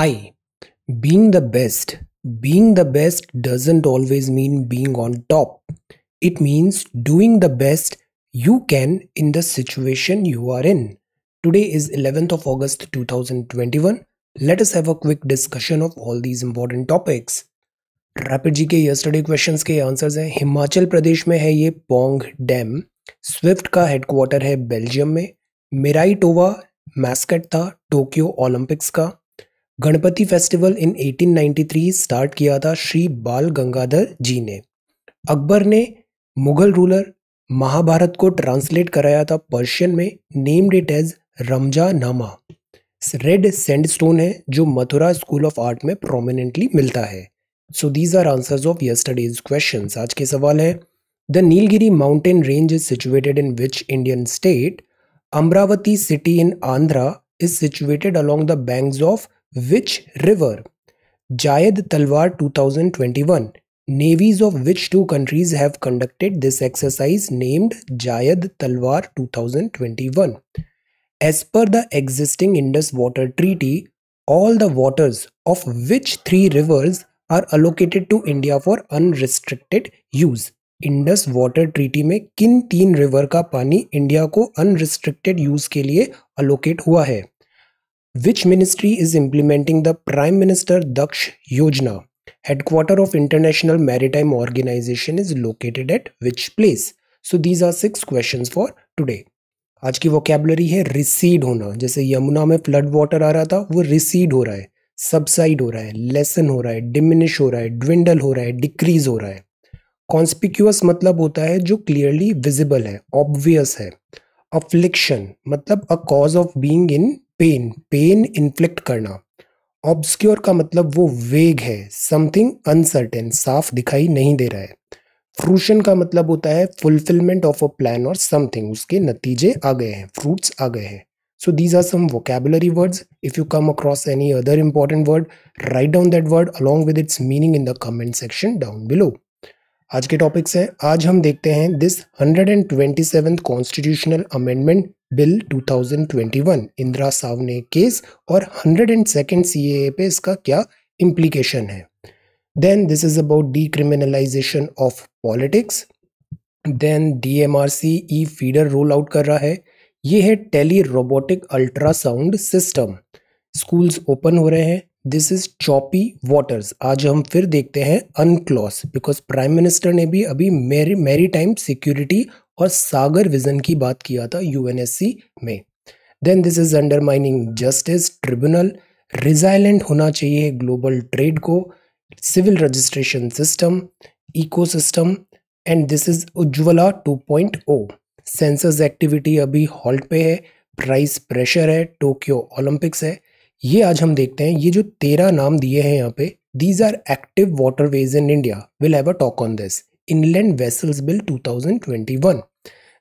Hi. Being the best. Being the best doesn't always mean being on top. It means doing the best you can in the situation you are in. Today is 11th of August 2021. Let us have a quick discussion of all these important topics. Rapid G K yesterday questions के answers हैं हिमाचल प्रदेश में है ये Pong dam SWIFT का headquarter है Belgium में Miraitowa mascot था Tokyo Olympics का गणपति फेस्टिवल इन 1893 स्टार्ट किया था श्री बाल गंगाधर जी ने अकबर ने मुगल रूलर महाभारत को ट्रांसलेट कराया था पर्शियन में नेम्ड इट एज रमजा नामा रेड सैंडस्टोन है जो मथुरा स्कूल ऑफ आर्ट में प्रोमिनेंटली मिलता है so these are answers of yesterday's question आज के सवाल है the Nilgiri mountain range is situated in which Indian state Amaravati city in Andhra is situated along the bank of which river Zayed Talwar 2021 navies of which two countries have conducted this exercise named Zayed Talwar 2021 as per the existing Indus water treaty all the waters of which three rivers are allocated to India for unrestricted use Indus water treaty में किन तीन river का पानी India को unrestricted use के लिए allocate हुआ है Which ministry is implementing the Prime Minister Daksh Yojana? Headquarter of International Maritime Organization is located at which place? So these are six questions for today. आज की vocabulary है recede होना जैसे यमुना में फ्लड वाटर आ रहा था वो रिसीड हो रहा है सबसाइड हो रहा है लेसन हो रहा है डिमिनिश हो रहा है ड्विंडल हो रहा है डिक्रीज हो रहा है कॉन्स्पिक्यूअस मतलब होता है जो क्लियरली विजिबल है ऑब्वियस है अफ्लिक्शन मतलब a cause of being in pain pain inflict करना ऑब्सक्योर का मतलब वो वेग है समथिंग अनसर्टेन साफ दिखाई नहीं दे रहा है फ्रूशन का मतलब होता है फुलफिलमेंट ऑफ अ प्लान और समथिंग उसके नतीजे आ गए हैं फ्रूट्स आ गए हैं so these are some vocabulary words if you come across any other important word write down that word along with its meaning in the comment section down below आज के टॉपिक से आज हम देखते हैं this hundred and twenty seven constitutional amendment bill 2021 Indira Sawhney case और hundred and second C पे इसका क्या इम्प्लीकेशन है then this is about decriminalisation of politics then D M R C e feeder roll out कर रहा है ये है tele robotic ultrasound system schools open हो रहे हैं दिस इज चॉपी वाटर्स आज हम फिर देखते हैं अनक्लॉस बिकॉज प्राइम मिनिस्टर ने भी अभी मेरी मेरी टाइम सिक्योरिटी और सागर विजन की बात किया था यूएनएससी में then this is undermining justice tribunal resilient होना चाहिए ग्लोबल ट्रेड को civil registration system ecosystem and this is Ujjwala two point O census activity अभी हॉल्ट पे है प्राइस प्रेशर है टोक्यो ओलंपिक्स है ये आज हम देखते हैं ये जो तेरह नाम दिए हैं यहाँ पे these are active waterways in India will have a talk on this inland vessels bill 2021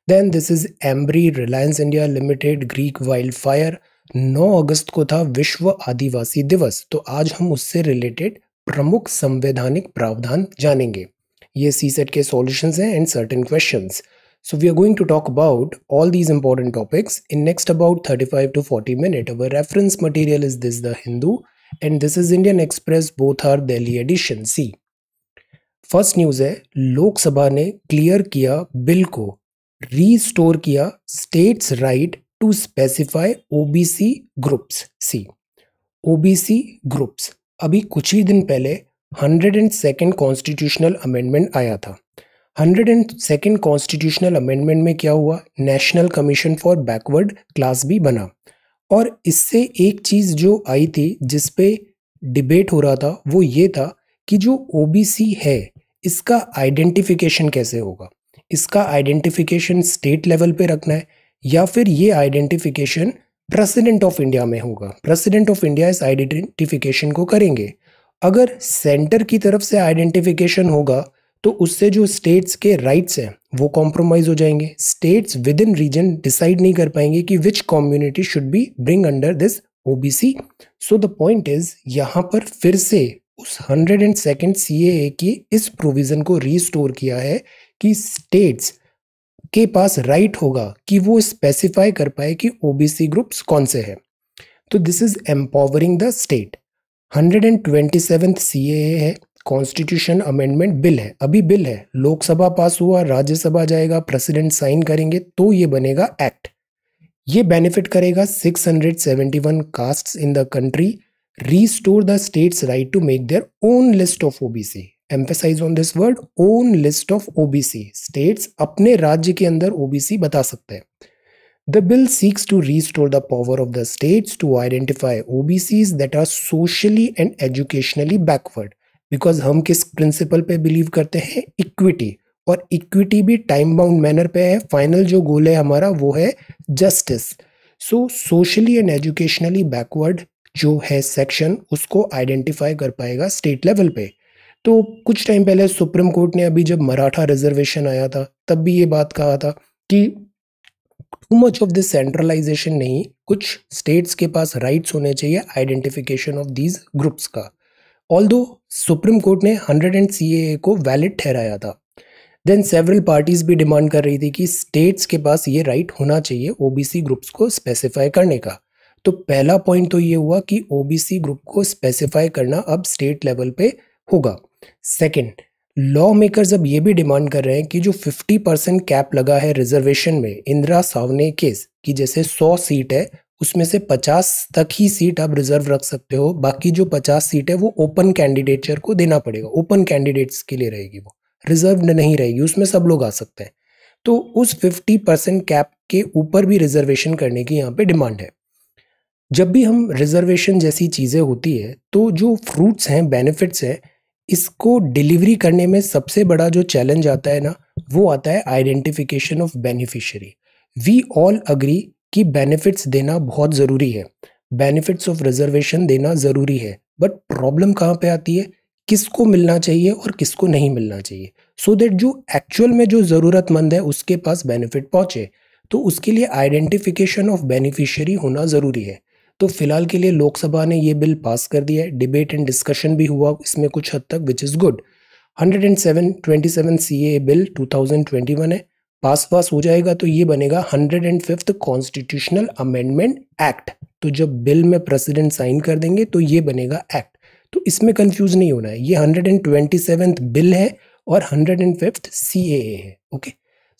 then this is एम्ब्री Reliance India limited Greek wild wildfire 9 अगस्त को था विश्व आदिवासी दिवस तो आज हम उससे रिलेटेड प्रमुख संवैधानिक प्रावधान जानेंगे ये सी सेट के सॉल्यूशंस हैं and certain questions So we are going to talk about all these important topics in next about 35 to 40 minutes. Our reference material is this The Hindu and this is Indian Express both are Delhi edition. See. First news है लोकसभा ने clear किया bill को restore किया states right to specify OBC groups see OBC groups अभी कुछ ही दिन पहले 102nd and second constitutional amendment आया था hundred and second constitutional amendment में क्या हुआ national commission for backward class भी बना और इससे एक चीज़ जो आई थी जिस पे डिबेट हो रहा था वो ये था कि जो ओबीसी है इसका आइडेंटिफिकेशन कैसे होगा इसका आइडेंटिफिकेशन स्टेट लेवल पे रखना है या फिर ये आइडेंटिफिकेशन प्रेसिडेंट ऑफ इंडिया में होगा प्रेसिडेंट ऑफ इंडिया इस आइडेंटिफिकेशन को करेंगे अगर सेंटर की तरफ से आइडेंटिफिकेशन होगा तो उससे जो स्टेट्स के राइट्स हैं वो कॉम्प्रोमाइज हो जाएंगे states within region decide नहीं कर पाएंगे कि which community should be bring under this OBC so the point is यहाँ पर फिर से उस hundred and second C A की इस प्रोविज़न को रीस्टोर किया है कि स्टेट्स के पास राइट होगा कि वो स्पेसिफाई कर पाए कि ओबीसी ग्रुप्स कौन से हैं तो this is empowering the state hundred and twenty seventh C A है कॉन्स्टिट्यूशन अमेंडमेंट बिल है अभी बिल है लोकसभा पास हुआ राज्यसभा जाएगा प्रेसिडेंट साइन करेंगे तो ये बनेगा एक्ट ये बेनिफिट करेगा 671 castes in the country restore the states right to make their own list of OBC emphasise on this word own list of OBC states अपने राज्य के अंदर ओबीसी बता सकते हैं the bill seeks to restore the power of the states to identify OBC that are socially and educationally backward because हम किस principal पे बिलीव करते हैं इक्विटी और इक्विटी भी टाइम बाउंड मैनर पे है फाइनल जो गोल है हमारा वो है justice so socially and educationally backward जो है सेक्शन उसको आइडेंटिफाई कर पाएगा स्टेट लेवल पे तो कुछ टाइम पहले सुप्रीम कोर्ट ने अभी जब मराठा रिजर्वेशन आया था तब भी ये बात कहा था कि too much of this centralisation नहीं कुछ स्टेट्स के पास राइट्स होने चाहिए आइडेंटिफिकेशन ऑफ दीज ग्रुप्स का ऑल दो सुप्रीम कोर्ट ने हंड्रेड एंड सी ए को वैलिड ठहराया था देन सेवरल पार्टीज भी डिमांड कर रही थी कि स्टेट्स के पास ये राइट right होना चाहिए ओ बी सी ग्रुप्स को स्पेसिफाई करने का तो पहला पॉइंट तो ये हुआ कि ओ बी सी ग्रुप को स्पेसिफाई करना अब स्टेट लेवल पे होगा सेकेंड लॉ मेकर्स अब ये भी डिमांड कर रहे हैं कि जो 50 परसेंट कैप लगा है रिजर्वेशन में इंदिरा सावने केस की जैसे 100 सीट है उसमें से 50 तक ही सीट आप रिजर्व रख सकते हो बाकी जो 50 सीट है वो ओपन कैंडिडेटचर को देना पड़ेगा ओपन कैंडिडेट्स के लिए रहेगी वो रिजर्व नहीं रहेगी उसमें सब लोग आ सकते हैं तो उस 50 परसेंट कैप के ऊपर भी रिजर्वेशन करने की यहाँ पे डिमांड है जब भी हम रिजर्वेशन जैसी चीज़ें होती है तो जो फ्रूट्स हैं बेनिफिट्स हैं इसको डिलीवरी करने में सबसे बड़ा जो चैलेंज आता है ना वो आता है identification of beneficiary we all agree कि बेनिफिट्स देना बहुत ज़रूरी है बेनिफिट्स ऑफ रिजर्वेशन देना ज़रूरी है बट प्रॉब्लम कहाँ पे आती है किसको मिलना चाहिए और किसको नहीं मिलना चाहिए सो so दैट जो एक्चुअल में जो ज़रूरतमंद है उसके पास बेनिफिट पहुँचे तो उसके लिए आइडेंटिफिकेशन ऑफ बेनिफिशियरी होना ज़रूरी है तो फिलहाल के लिए लोकसभा ने ये बिल पास कर दिया है डिबेट एंड डिस्कशन भी हुआ इसमें कुछ हद तक which is good hundred and seven twenty seven C A bill two thousand twenty one है पास पास हो जाएगा तो ये बनेगा hundred and fifth constitutional amendment act तो जब बिल में प्रेसिडेंट साइन कर देंगे तो ये बनेगा एक्ट तो इसमें कंफ्यूज नहीं होना है ये hundred and twenty seventh bill है और hundred and fifth C A है okay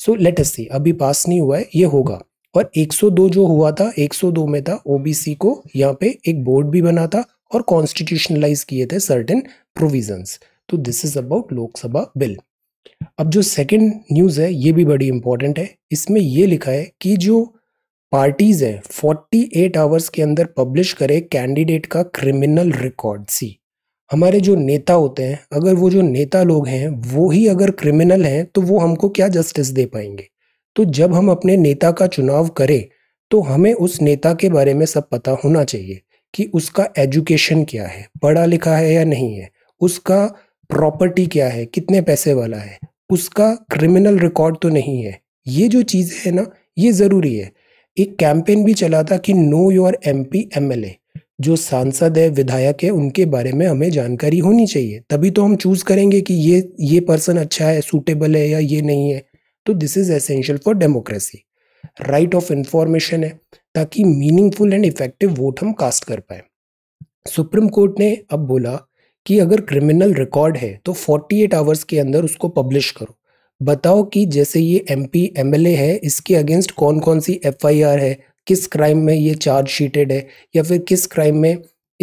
so let's see अभी पास नहीं हुआ है ये होगा और 102 जो हुआ था 102 में था ओबीसी को यहाँ पे एक बोर्ड भी बना था और कॉन्स्टिट्यूशनलाइज किए थे सर्टेन प्रोविजंस तो this is about Lok Sabha bill अब जो सेकंड न्यूज़ है ये भी बड़ी इंपॉर्टेंट है इसमें ये लिखा है कि जो पार्टीज़ है 48 आवर्स के अंदर पब्लिश करे कैंडिडेट का क्रिमिनल रिकॉर्ड सी हमारे जो नेता होते हैं अगर वो जो नेता लोग हैं वो ही अगर क्रिमिनल हैं तो वो हमको क्या जस्टिस दे पाएंगे तो जब हम अपने नेता का चुनाव करें तो हमें उस नेता के बारे में सब पता होना चाहिए कि उसका एजुकेशन क्या है पढ़ा लिखा है या नहीं है उसका प्रॉपर्टी क्या है कितने पैसे वाला है उसका क्रिमिनल रिकॉर्ड तो नहीं है ये जो चीज़ है ना ये ज़रूरी है एक कैंपेन भी चला था कि know your M P M L A जो सांसद है विधायक है उनके बारे में हमें जानकारी होनी चाहिए तभी तो हम चूज़ करेंगे कि ये ये पर्सन अच्छा है सूटेबल है या ये नहीं है तो this is essential for democracy right of information है ताकि मीनिंगफुल एंड इफेक्टिव वोट हम कास्ट कर पाए सुप्रीम कोर्ट ने अब बोला कि अगर क्रिमिनल रिकॉर्ड है तो 48 आवर्स के अंदर उसको पब्लिश करो बताओ कि जैसे ये एम पी है इसके अगेंस्ट कौन कौन सी एफ है किस क्राइम में ये चार्ज शीटेड है या फिर किस क्राइम में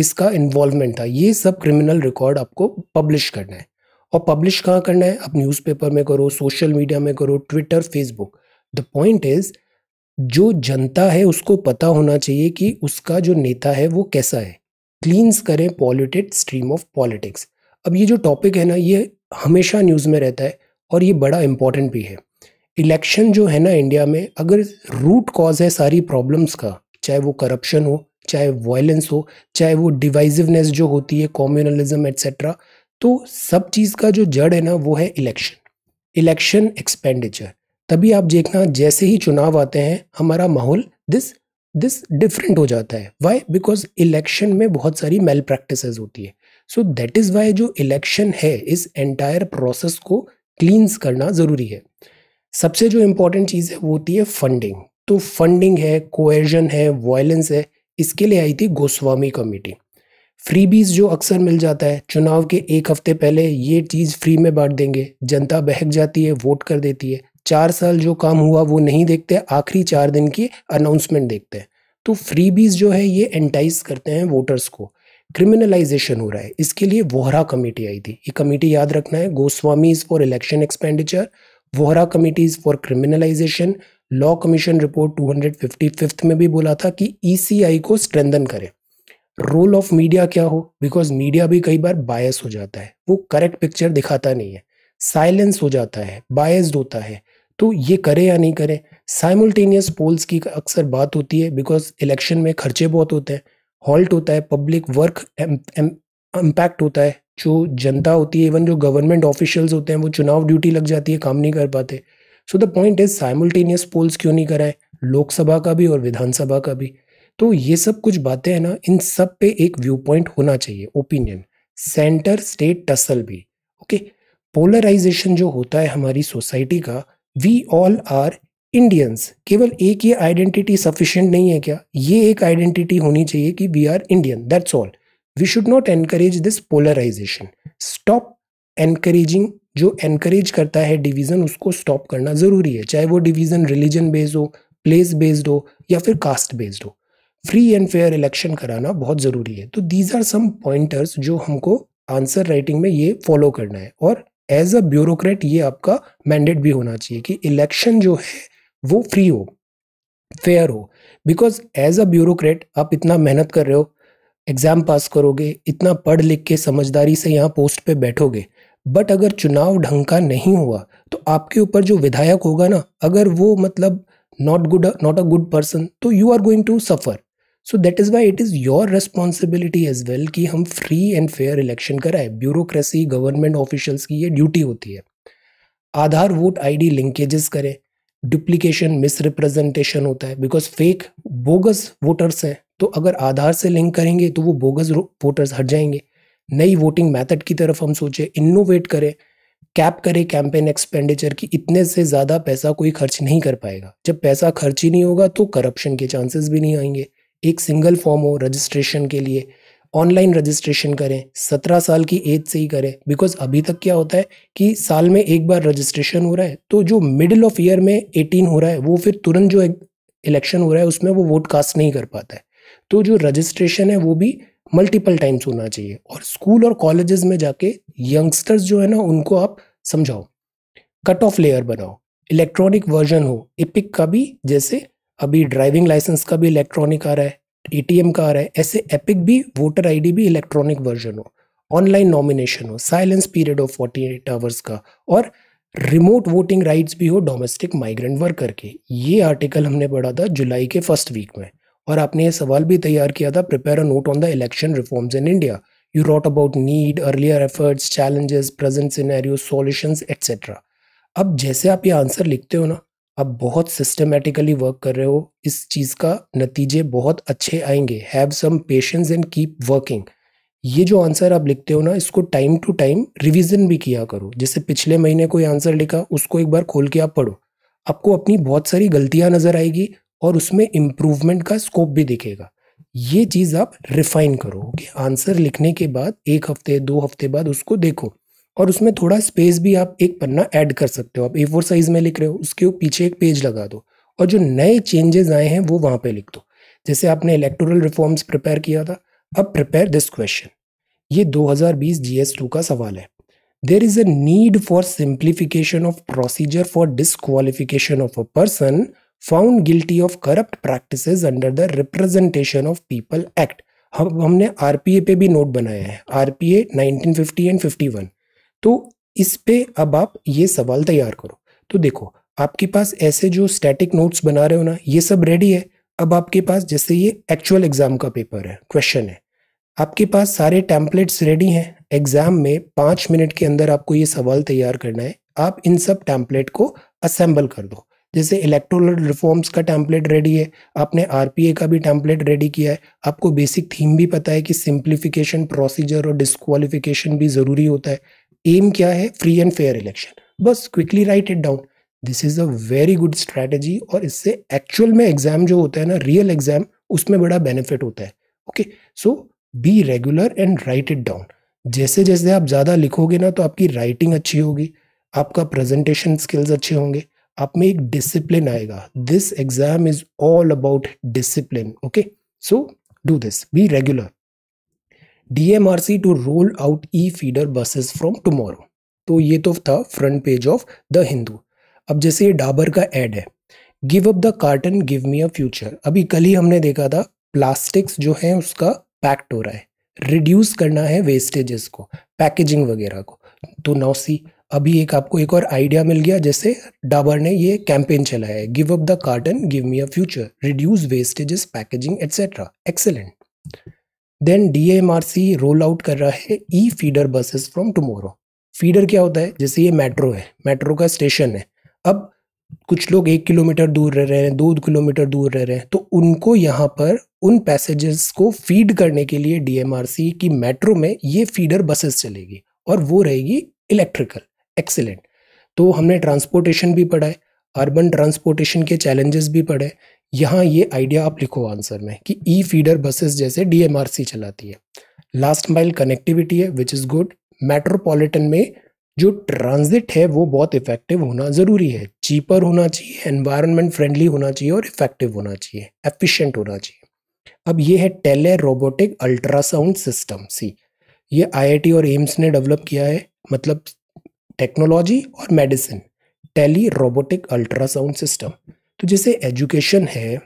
इसका इन्वॉल्वमेंट था ये सब क्रिमिनल रिकॉर्ड आपको पब्लिश करना है और पब्लिश कहाँ करना है आप न्यूज़पेपर में करो सोशल मीडिया में करो Twitter Facebook the point is जो जनता है उसको पता होना चाहिए कि उसका जो नेता है वो कैसा है क्लींस करें पॉल्यूटेड स्ट्रीम ऑफ पॉलिटिक्स अब ये जो टॉपिक है ना ये हमेशा न्यूज़ में रहता है और ये बड़ा इम्पॉर्टेंट भी है इलेक्शन जो है ना इंडिया में अगर रूट कॉज है सारी प्रॉब्लम्स का चाहे वो करप्शन हो चाहे वायलेंस हो चाहे वो डिवाइजिवनेस जो होती है कॉम्यूनलिज्म एट्सेट्रा तो सब चीज़ का जो जड़ है ना वो है इलेक्शन इलेक्शन एक्सपेंडिचर तभी आप देखना जैसे ही चुनाव आते हैं हमारा माहौल दिस दिस डिफरेंट हो जाता है वाई बिकॉज इलेक्शन में बहुत सारी मेल प्रैक्टिस होती है सो दैट इज़ वाई जो इलेक्शन है इस एंटायर प्रोसेस को क्लींस करना ज़रूरी है सबसे जो इम्पोर्टेंट चीज़ है वो होती है फंडिंग तो फंडिंग है कोएर्जन है वायलेंस है इसके लिए आई थी गोस्वामी कमेटी फ्रीबीज जो अक्सर मिल जाता है चुनाव के एक हफ्ते पहले ये चीज़ फ्री में बांट देंगे जनता बहक जाती है वोट कर देती है चार साल जो काम हुआ वो नहीं देखते आखिरी चार दिन की अनाउंसमेंट देखते हैं तो फ्रीबीज जो है ये एंटाइज करते हैं वोटर्स को क्रिमिनलाइजेशन हो रहा है इसके लिए वोहरा कमेटी आई थी ये कमेटी याद रखना है Goswami is for election expenditure Vohra committee is for criminalisation law commission report two में भी बोला था कि ई e को स्ट्रेंदन करें रोल ऑफ मीडिया क्या हो बिकॉज मीडिया भी कई बार बायस हो जाता है वो करेक्ट पिक्चर दिखाता नहीं है साइलेंस हो जाता है बायस्ड होता है तो ये करें या नहीं करें साइमल्टेनियस पोल्स की अक्सर बात होती है बिकॉज इलेक्शन में खर्चे बहुत होते हैं हॉल्ट होता है पब्लिक वर्क इम्पैक्ट होता है जो जनता होती है इवन जो गवर्नमेंट ऑफिशियल्स होते हैं वो चुनाव ड्यूटी लग जाती है काम नहीं कर पाते so the point is simultaneous polls क्यों नहीं कराए लोकसभा का भी और विधानसभा का भी तो ये सब कुछ बातें हैं ना इन सब पे एक व्यू पॉइंट होना चाहिए ओपिनियन सेंटर स्टेट टसल भी ओके पोलराइजेशन जो होता है हमारी सोसाइटी का वी ऑल आर इंडियंस केवल एक ये आइडेंटिटी सफिशियंट नहीं है क्या ये एक आइडेंटिटी होनी चाहिए कि we are Indian that's all we should not encourage this polarisation stop encouraging जो एनकरेज करता है डिवीज़न उसको स्टॉप करना ज़रूरी है चाहे वो डिवीज़न रिलीजन बेस्ड हो प्लेस बेस्ड हो या फिर कास्ट बेस्ड हो फ्री एंड फेयर इलेक्शन कराना बहुत ज़रूरी है तो दीज आर सम पॉइंटर्स जो हमको आंसर राइटिंग में ये फॉलो करना है और एज अ ब्यूरोक्रेट ये आपका मैंडेट भी होना चाहिए कि इलेक्शन जो है वो फ्री हो फेयर हो बिकॉज एज अ ब्यूरोक्रेट आप इतना मेहनत कर रहे हो एग्ज़ाम पास करोगे इतना पढ़ लिख के समझदारी से यहाँ पोस्ट पे बैठोगे बट अगर चुनाव ढंग का नहीं हुआ तो आपके ऊपर जो विधायक होगा ना अगर वो मतलब not good not a good person तो you are going to suffer so that is why it is your responsibility as well कि हम फ्री एंड फेयर इलेक्शन कराए ब्यूरोक्रेसी गवर्नमेंट ऑफिशल्स की ये ड्यूटी होती है आधार वोट आईडी लिंकेजेस करें duplication misrepresentation होता है बिकॉज फेक बोगस वोटर्स हैं तो अगर आधार से लिंक करेंगे तो वो बोगस वोटर्स हट जाएंगे नई वोटिंग मैथड की तरफ हम सोचें इनोवेट करें कैप करें कैंपेन एक्सपेंडिचर की इतने से ज़्यादा पैसा कोई खर्च नहीं कर पाएगा जब पैसा खर्च ही नहीं होगा तो करप्शन के चांसेस भी नहीं आएंगे एक सिंगल फॉर्म हो रजिस्ट्रेशन के लिए ऑनलाइन रजिस्ट्रेशन करें सत्रह साल की एज से ही करें बिकॉज अभी तक क्या होता है कि साल में एक बार रजिस्ट्रेशन हो रहा है तो जो मिडिल ऑफ ईयर में एटीन हो रहा है वो फिर तुरंत जो इलेक्शन हो रहा है उसमें वो वोट कास्ट नहीं कर पाता है तो जो रजिस्ट्रेशन है वो भी मल्टीपल टाइम्स होना चाहिए और स्कूल और कॉलेजेस में जाके यंगस्टर्स जो है ना उनको आप समझाओ कट ऑफ लेयर बनाओ इलेक्ट्रॉनिक वर्जन हो इपिक का भी जैसे अभी ड्राइविंग लाइसेंस का भी इलेक्ट्रॉनिक आ रहा है ए का आ रहा है ऐसे एपिक भी वोटर आई भी इलेक्ट्रॉनिक वर्जन हो ऑनलाइन नॉमिनेशन हो silence period of forty eight hours का और रिमोट वोटिंग राइट्स भी हो डोमेस्टिक माइग्रेंट वर्कर के ये आर्टिकल हमने पढ़ा था जुलाई के फर्स्ट वीक में और आपने ये सवाल भी तैयार किया था prepare a note on the election reforms in India you wrote about need earlier efforts challenges present scenario solutions etcetera अब जैसे आप ये आंसर लिखते हो ना आप बहुत सिस्टमेटिकली वर्क कर रहे हो इस चीज़ का नतीजे बहुत अच्छे आएंगे have some patience and keep working ये जो आंसर आप लिखते हो ना इसको टाइम टू टाइम रिवीजन भी किया करो जैसे पिछले महीने कोई आंसर लिखा उसको एक बार खोल के आप पढ़ो आपको अपनी बहुत सारी गलतियां नज़र आएगी और उसमें इम्प्रूवमेंट का स्कोप भी दिखेगा ये चीज़ आप रिफाइन करो कि आंसर लिखने के बाद एक हफ्ते दो हफ्ते बाद उसको देखो और उसमें थोड़ा स्पेस भी आप एक पन्ना ऐड कर सकते हो आप ए फोर साइज़ में लिख रहे हो उसके पीछे एक पेज लगा दो और जो नए चेंजेस आए हैं वो वहाँ पे लिख दो जैसे आपने इलेक्टोरल रिफॉर्म्स प्रिपेयर किया था अब प्रिपेयर दिस क्वेश्चन ये 2020 टू का सवाल है there is a need for simplification of procedure for disqualification of a person found guilty of corrupt practice under the representation of people act हम हमने are पे भी नोट बनाया है आर पी एंड फिफ्टी तो इस पे अब आप ये सवाल तैयार करो तो देखो आपके पास ऐसे जो स्टैटिक नोट्स बना रहे हो ना ये सब रेडी है अब आपके पास जैसे ये एक्चुअल एग्जाम का पेपर है क्वेश्चन है आपके पास सारे टैंपलेट्स रेडी हैं एग्जाम में पाँच मिनट के अंदर आपको ये सवाल तैयार करना है आप इन सब टैंपलेट को असेंबल कर दो जैसे इलेक्ट्रोल रिफॉर्म्स का टैंपलेट रेडी है आपने आरपीए का भी टैंपलेट रेडी किया है आपको बेसिक थीम भी पता है कि सिंप्लीफिकेशन प्रोसीजर और डिस्कवालिफिकेशन भी ज़रूरी होता है एम क्या है फ्री एंड फेयर इलेक्शन बस quickly write it down this is a very good strategy और इससे एक्चुअल में एग्जाम जो होता है ना रियल एग्जाम उसमें बड़ा बेनिफिट होता है okay so be regular and write it down जैसे जैसे आप ज़्यादा लिखोगे ना तो आपकी राइटिंग अच्छी होगी आपका प्रेजेंटेशन स्किल्स अच्छे होंगे आप में एक डिसिप्लिन आएगा this exam is all about discipline okay so do this be regular DMRC to roll out e feeder buses from tomorrow. तो ये तो था front page of the Hindu अब जैसे ये डाबर का एड है give up the carton give me a future अभी कल ही हमने देखा था प्लास्टिक्स जो है उसका पैक्ट हो रहा है रिड्यूस करना है वेस्टेजेस को पैकेजिंग वगैरह को तो नौसी अभी एक आपको एक और आइडिया मिल गया जैसे डाबर ने ये कैंपेन चलाया है give up the carton give me a future reduce wastages packaging etcetera excellent then D roll out कर रहा है e feeder buses from tomorrow feeder क्या होता है जैसे ये मेट्रो है मेट्रो का स्टेशन है अब कुछ लोग एक किलोमीटर दूर रह रहे हैं दो किलोमीटर दूर रह रहे हैं तो उनको यहाँ पर उन पैसेजर्स को फीड करने के लिए डीएमआरसी की मेट्रो में ये फीडर बसेस चलेगी और वो रहेगी इलेक्ट्रिकल एक्सेलेंट तो हमने ट्रांसपोर्टेशन भी पढ़ा है अर्बन ट्रांसपोर्टेशन के चैलेंजेस भी पढ़े यहाँ ये आइडिया आप लिखो आंसर में कि ई फीडर बसेस जैसे डीएमआरसी चलाती है लास्ट माइल कनेक्टिविटी है विच इज़ गुड मेट्रोपॉलिटन में जो ट्रांजिट है वो बहुत इफेक्टिव होना ज़रूरी है चीपर होना चाहिए एनवायरनमेंट फ्रेंडली होना चाहिए और इफेक्टिव होना चाहिए एफिशेंट होना चाहिए अब ये है टेले रोबोटिक अल्ट्रासाउंड सिस्टम सी ये आई और एम्स ने डेवलप किया है मतलब टेक्नोलॉजी और medicine tele robotic ultrasound system तो जैसे एजुकेशन है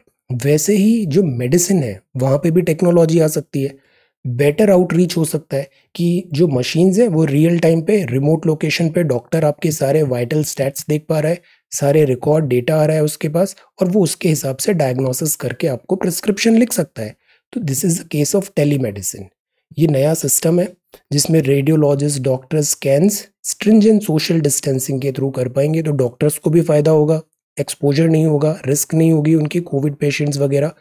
वैसे ही जो मेडिसिन है वहाँ पे भी टेक्नोलॉजी आ सकती है बेटर आउटरीच हो सकता है कि जो मशीन्स हैं वो रियल टाइम पे रिमोट लोकेशन पे डॉक्टर आपके सारे वाइटल स्टैट्स देख पा रहा है सारे रिकॉर्ड डेटा आ रहा है उसके पास और वो उसके हिसाब से डायग्नोसिस करके आपको प्रिस्क्रिप्शन लिख सकता है तो this is the case of tele medicine ये नया सिस्टम है जिसमें radiologist doctors scans stringent social distancing के थ्रू कर पाएंगे तो डॉक्टर्स को भी फ़ायदा होगा एक्सपोजर नहीं होगा रिस्क नहीं होगी उनकी कोविड पेशेंट्स वगैरह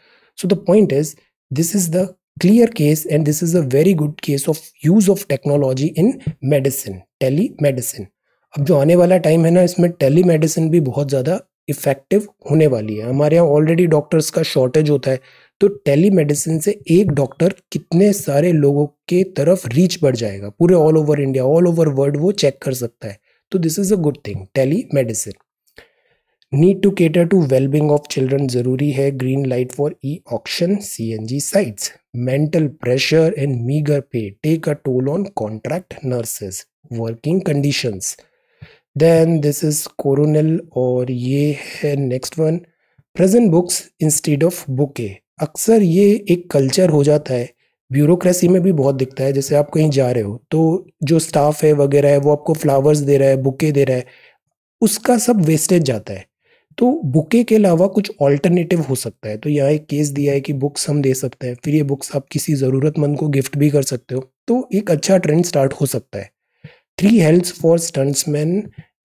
so the point is this is the clear case and this is a very good case of use of technology in medicine tele medicine अब जो आने वाला टाइम है ना इसमें टेली मेडिसिन भी बहुत ज़्यादा इफेक्टिव होने वाली है हमारे यहाँ ऑलरेडी डॉक्टर्स का शॉर्टेज होता है तो टेली मेडिसिन से एक डॉक्टर कितने सारे लोगों के तरफ रीच बढ़ जाएगा पूरे all over India all over world वो चेक कर सकता है तो this is a good thing tele medicine need to cater to wellbeing of children जरूरी है green light for e auction जी sites mental pressure and meagre pay take a toll on contract nurses working conditions then this is coronal और ये है next one present books instead of bouquet अक्सर ये एक culture हो जाता है ब्यूरोक्रेसी में भी बहुत दिखता है जैसे आप कहीं जा रहे हो तो जो स्टाफ है वगैरह है वो आपको फ्लावर्स दे रहा है बुके दे रहा है उसका सब वेस्टेज जाता है तो बुके के अलावा कुछ ऑल्टरनेटिव हो सकता है तो यहाँ एक केस दिया है कि बुक्स हम दे सकते हैं फिर ये बुक्स आप किसी ज़रूरतमंद को गिफ्ट भी कर सकते हो तो एक अच्छा ट्रेंड स्टार्ट हो सकता है three health for stuntsman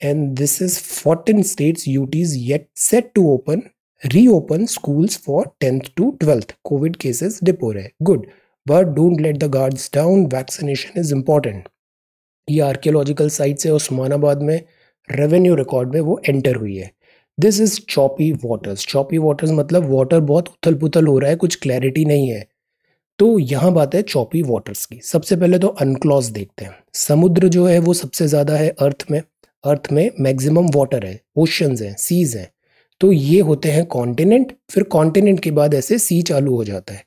and this is fourteen states UTs yet set to open schools for for 10th to 12th covid cases dip ho rahe good but don't let the guards down vaccination is important ये archaeological site से उस्मानाबाद में revenue record में वो enter हुई है this is choppy waters choppy waters मतलब water बहुत उथल पुथल हो रहा है कुछ क्लैरिटी नहीं है तो यहाँ बात है चॉपी वाटर्स की सबसे पहले तो अनक्लॉज देखते हैं समुद्र जो है वो सबसे ज़्यादा है अर्थ में अर्थ में मैक्सिमम वाटर है ओशंस हैं सीज हैं तो ये होते हैं कॉन्टिनेंट फिर कॉन्टिनेंट के बाद ऐसे सी चालू हो जाता है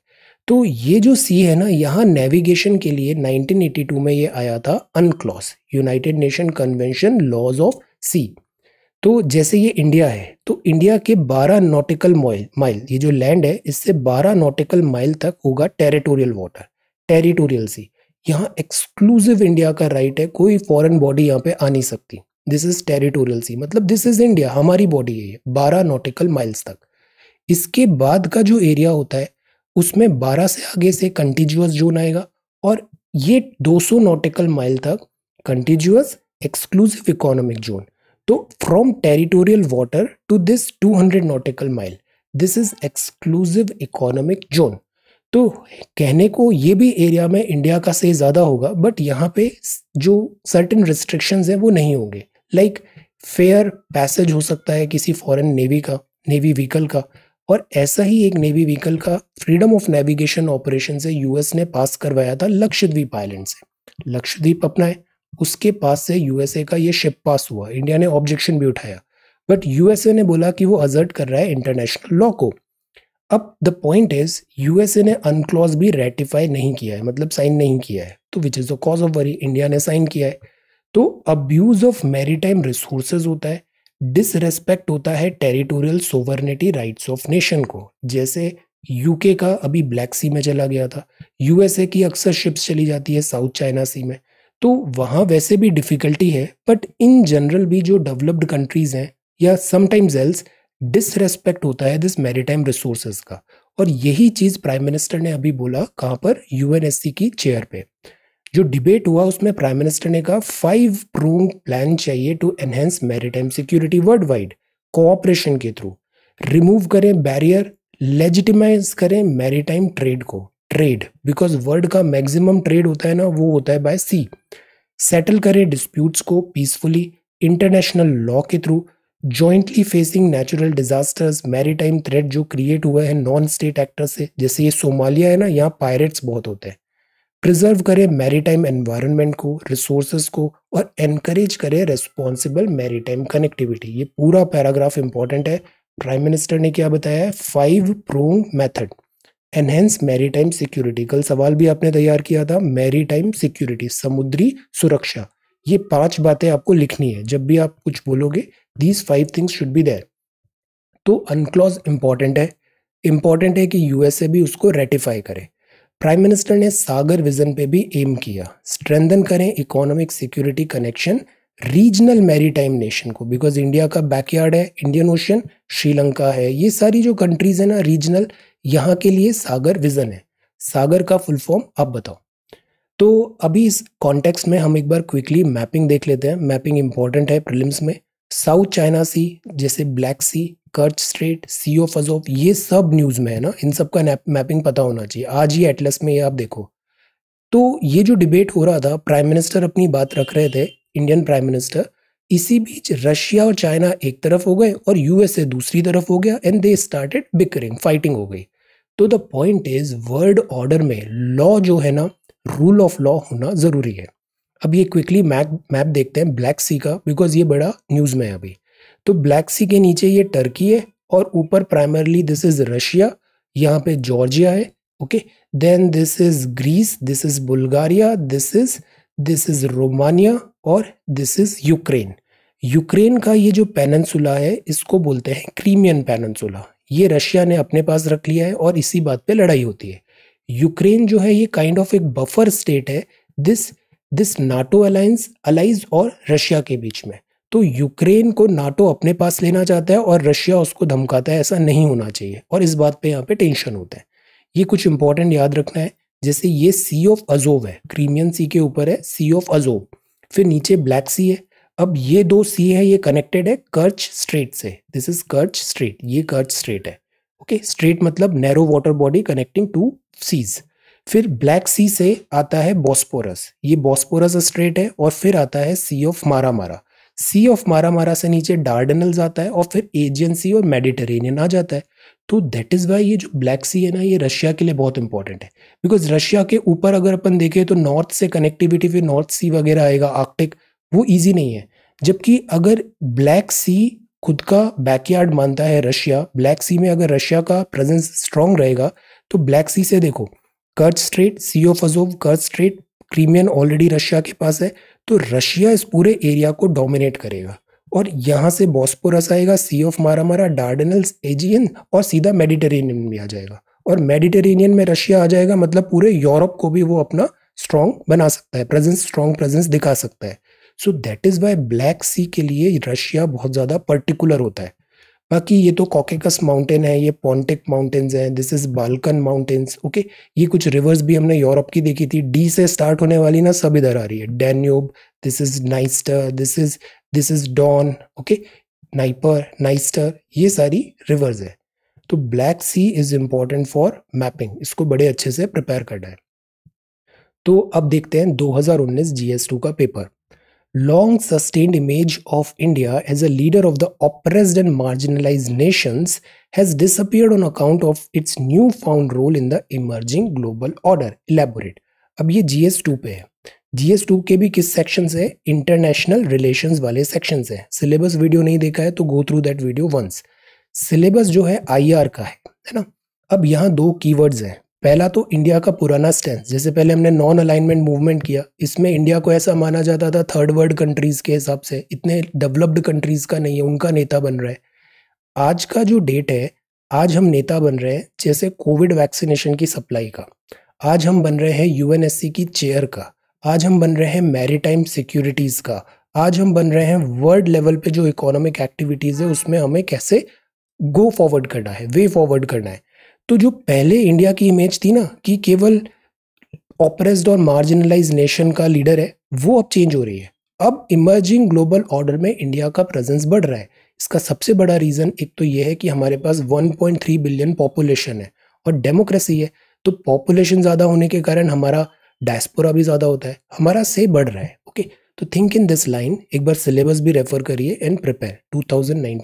तो ये जो सी है ना यहाँ नेविगेशन के लिए 1982 में ये आया था UNCLOS United Nation Convention laws of sea तो जैसे ये इंडिया है तो इंडिया के 12 नॉटिकल माइल माइल ये जो लैंड है इससे 12 नॉटिकल माइल तक होगा टेरिटोरियल वाटर टेरिटोरियल सी यहाँ एक्सक्लूसिव इंडिया का राइट है कोई फॉरेन बॉडी यहाँ पे आ नहीं सकती दिस इज टेरिटोरियल सी मतलब दिस इज इंडिया हमारी बॉडी है ये बारह नोटिकल माइल्स तक इसके बाद का जो एरिया होता है उसमें बारह से आगे से कंटिजुअस जोन आएगा और ये दो सौ माइल तक कंटिजुअस एक्सक्लूसिव इकोनॉमिक जोन तो from territorial water to this 200 nautical mile this is exclusive economic zone तो कहने को ये भी एरिया में इंडिया का से ज़्यादा होगा बट यहाँ पे जो सर्टेन रिस्ट्रिक्शंस हैं वो नहीं होंगे लाइक फेयर पैसेज हो सकता है किसी फॉरेन नेवी का नेवी व्हीकल का और ऐसा ही एक नेवी व्हीकल का फ्रीडम ऑफ नेविगेशन ऑपरेशन से यूएस ने पास करवाया था लक्षद्वीप आइलैंड से लक्षद्वीप अपना है उसके पास से यूएसए का ये शिप पास हुआ इंडिया ने ऑब्जेक्शन भी उठाया बट यूएसए ने बोला कि वो अजर्ट कर रहा है इंटरनेशनल लॉ को अब द पॉइंट इज यूएसए ने अनक्लॉज भी रेटिफाई नहीं किया है मतलब साइन नहीं किया है तो which is the cause of worry India ने साइन किया है तो अब्यूज ऑफ मैरीटाइम रिसोर्सेज होता है डिसरेस्पेक्ट होता है territorial sovereignty rights of nation को जैसे यूके का अभी ब्लैक सी में चला गया था यूएसए की अक्सर शिप्स चली जाती है साउथ चाइना सी में तो वहाँ वैसे भी डिफ़िकल्टी है बट इन जनरल भी जो डेवलप्ड कंट्रीज़ हैं या समटाइम्स एल्स डिसरेस्पेक्ट होता है दिस मेरीटाइम रिसोर्सेज का और यही चीज़ प्राइम मिनिस्टर ने अभी बोला कहाँ पर यू की चेयर पे जो डिबेट हुआ उसमें प्राइम मिनिस्टर ने कहा फाइव प्रूंग प्लान चाहिए to enhance maritime security world wide cooperation के थ्रू रिमूव करें बैरियर लेजिटिमाइज करें मेरीटाइम ट्रेड को ट्रेड बिकॉज वर्ल्ड का मैक्सिमम ट्रेड होता है ना वो होता है बाय सी सेटल करें डिस्प्यूट्स को पीसफुली इंटरनेशनल लॉ के through jointly facing natural disasters maritime threat जो क्रिएट हुआ है नॉन स्टेट एक्टर से जैसे ये सोमालिया है ना यहाँ पायरेट्स बहुत होते हैं प्रिजर्व करें मैरीटाइम एनवायरनमेंट को रिसोर्स को और एनकरेज करें रेस्पॉन्सिबल मैरीटाइम कनेक्टिविटी ये पूरा पैराग्राफ इंपॉर्टेंट है प्राइम मिनिस्टर ने क्या बताया है five prong method enhance maritime security कल सवाल भी आपने तैयार किया था मैरीटाइम सिक्योरिटी समुद्री सुरक्षा ये पांच बातें आपको लिखनी है जब भी आप कुछ बोलोगे these five things should be there तो अनक्लॉज इंपॉर्टेंट है इंपॉर्टेंट है कि यूएसए भी उसको रेटिफाई करे प्राइम मिनिस्टर ने सागर विजन पे भी एम किया स्ट्रेंथन करें economic security connection regional maritime nation को बिकॉज इंडिया का बैकयार्ड है इंडियन ओशन श्रीलंका है ये सारी जो कंट्रीज है ना रीजनल यहाँ के लिए सागर विजन है सागर का फुल फॉर्म आप बताओ तो अभी इस कॉन्टेक्स्ट में हम एक बार क्विकली मैपिंग देख लेते हैं मैपिंग इंपॉर्टेंट है प्रिलिम्स में साउथ चाइना सी जैसे black sea Kerch strait sea of Azov ये सब न्यूज़ में है ना इन सब का मैपिंग पता होना चाहिए आज ही एटलस में ये आप देखो तो ये जो डिबेट हो रहा था प्राइम मिनिस्टर अपनी बात रख रहे थे इंडियन प्राइम मिनिस्टर इसी बीच रशिया और चाइना एक तरफ हो गए और यूएसए दूसरी तरफ हो गया and they started bickering fighting हो गई तो the point is world order में लॉ जो है ना रूल ऑफ लॉ होना ज़रूरी है अब ये क्विकली मैप मैप देखते हैं ब्लैक सी का बिकॉज ये बड़ा न्यूज़ में है अभी तो ब्लैक सी के नीचे ये टर्की है और ऊपर प्राइमरली दिस इज़ रशिया यहाँ पे जॉर्जिया है okay then this is Greece this is Bulgaria this is this is Romania और दिस इज़ यूक्रेन यूक्रेन का ये जो पेननसुला है इसको बोलते हैं क्रीमियन पेननसुला ये रशिया ने अपने पास रख लिया है और इसी बात पे लड़ाई होती है यूक्रेन जो है ये काइंड ऑफ एक बफर स्टेट है this this NATO alliance allies और रशिया के बीच में तो यूक्रेन को नाटो अपने पास लेना चाहता है और रशिया उसको धमकाता है ऐसा नहीं होना चाहिए और इस बात पे यहाँ पे टेंशन होता है ये कुछ इंपॉर्टेंट याद रखना है जैसे ये सी ऑफ अजोव है क्रीमियन सी के ऊपर है सी ऑफ अजोव फिर नीचे ब्लैक सी है अब ये दो सी है ये कनेक्टेड है कर्च स्ट्रेट से दिस इज कर्च स्ट्रेट ये कर्च स्ट्रेट है ओके okay? स्ट्रेट मतलब narrow water body connecting two seas फिर ब्लैक सी से आता है बॉस्पोरस ये बॉस्पोरस स्ट्रेट है और फिर आता है सी ऑफ मारा मारा सी ऑफ मारा मारा से नीचे डार्डनल आता है और फिर एजियन सी और मेडिटेरेनियन आ जाता है तो दैट इज़ वाई ये जो ब्लैक सी है ना ये रशिया के लिए बहुत इंपॉर्टेंट है बिकॉज रशिया के ऊपर अगर अपन देखें तो नॉर्थ से कनेक्टिविटी फिर नॉर्थ सी वगैरह आएगा आर्कटिक वो ईजी नहीं है जबकि अगर ब्लैक सी खुद का बैकयार्ड मानता है रशिया ब्लैक सी में अगर रशिया का प्रेजेंस स्ट्रांग रहेगा तो ब्लैक सी से देखो Kerch strait sea of Azov Kerch strait Crimean already Russia के पास है तो रशिया इस पूरे एरिया को डोमिनेट करेगा और यहाँ से बॉस्पोरस आएगा सी ऑफ मारा मारा डार्डनल्स एजियन और सीधा मेडिटेरेनियन में आ जाएगा और मेडिटेरेनियन में रशिया आ जाएगा मतलब पूरे यूरोप को भी वो अपना स्ट्रांग बना सकता है प्रेजेंस स्ट्रांग प्रेजेंस दिखा सकता है so that is why black sea के लिए रशिया बहुत ज़्यादा पर्टिकुलर होता है बाकी ये तो कॉकेकस माउंटेन है ये पॉन्टिक माउंटेन्स हैं this is Balkan mountains okay ये कुछ रिवर्स भी हमने यूरोप की देखी थी डी से स्टार्ट होने वाली ना सब इधर आ रही है Danube this is Dniester this is this is Don okay Dnieper Dniester ये सारी रिवर्स है तो black sea is important for mapping इसको बड़े अच्छे से प्रिपेयर करना है तो अब देखते हैं 2019 जीएस टू का paper long sustained image of India as a leader of the oppressed and marginalized nations has disappeared on account of its newfound role in the emerging global order. Elaborate. अब ये G S to पे है G S to के भी किस section से international relation वाले section से सिलेबस वीडियो नहीं देखा है तो go through that video once syllabus जो है आई आर का है है ना अब यहाँ दो कीवर्ड्स हैं पहला तो इंडिया का पुराना स्टैंड जैसे पहले हमने नॉन अलाइनमेंट मूवमेंट किया इसमें इंडिया को ऐसा माना जाता था थर्ड वर्ल्ड कंट्रीज़ के हिसाब से इतने डेवलप्ड कंट्रीज़ का नहीं है उनका नेता बन रहा है आज का जो डेट है आज हम नेता बन रहे हैं जैसे कोविड वैक्सीनेशन की सप्लाई का आज हम बन रहे हैं यूएनएससी की चेयर का आज हम बन रहे हैं मैरीटाइम सिक्योरिटीज़ का आज हम बन रहे हैं वर्ल्ड लेवल पे जो इकोनॉमिक एक्टिविटीज़ है उसमें हमें कैसे गो फॉरवर्ड करना है वे फॉरवर्ड करना है तो जो पहले इंडिया की इमेज थी ना कि केवल ऑपरेस्ड और मार्जिनलाइज नेशन का लीडर है वो अब चेंज हो रही है अब इमर्जिंग ग्लोबल ऑर्डर में इंडिया का प्रेजेंस बढ़ रहा है इसका सबसे बड़ा रीज़न एक तो ये है कि हमारे पास 1.3 बिलियन पॉपुलेशन है और डेमोक्रेसी है तो पॉपुलेशन ज़्यादा होने के कारण हमारा डायस्पोरा भी ज़्यादा होता है हमारा से बढ़ रहा है ओके तो थिंक इन दिस लाइन एक बार सिलेबस भी रेफर करिए and prepare two thousand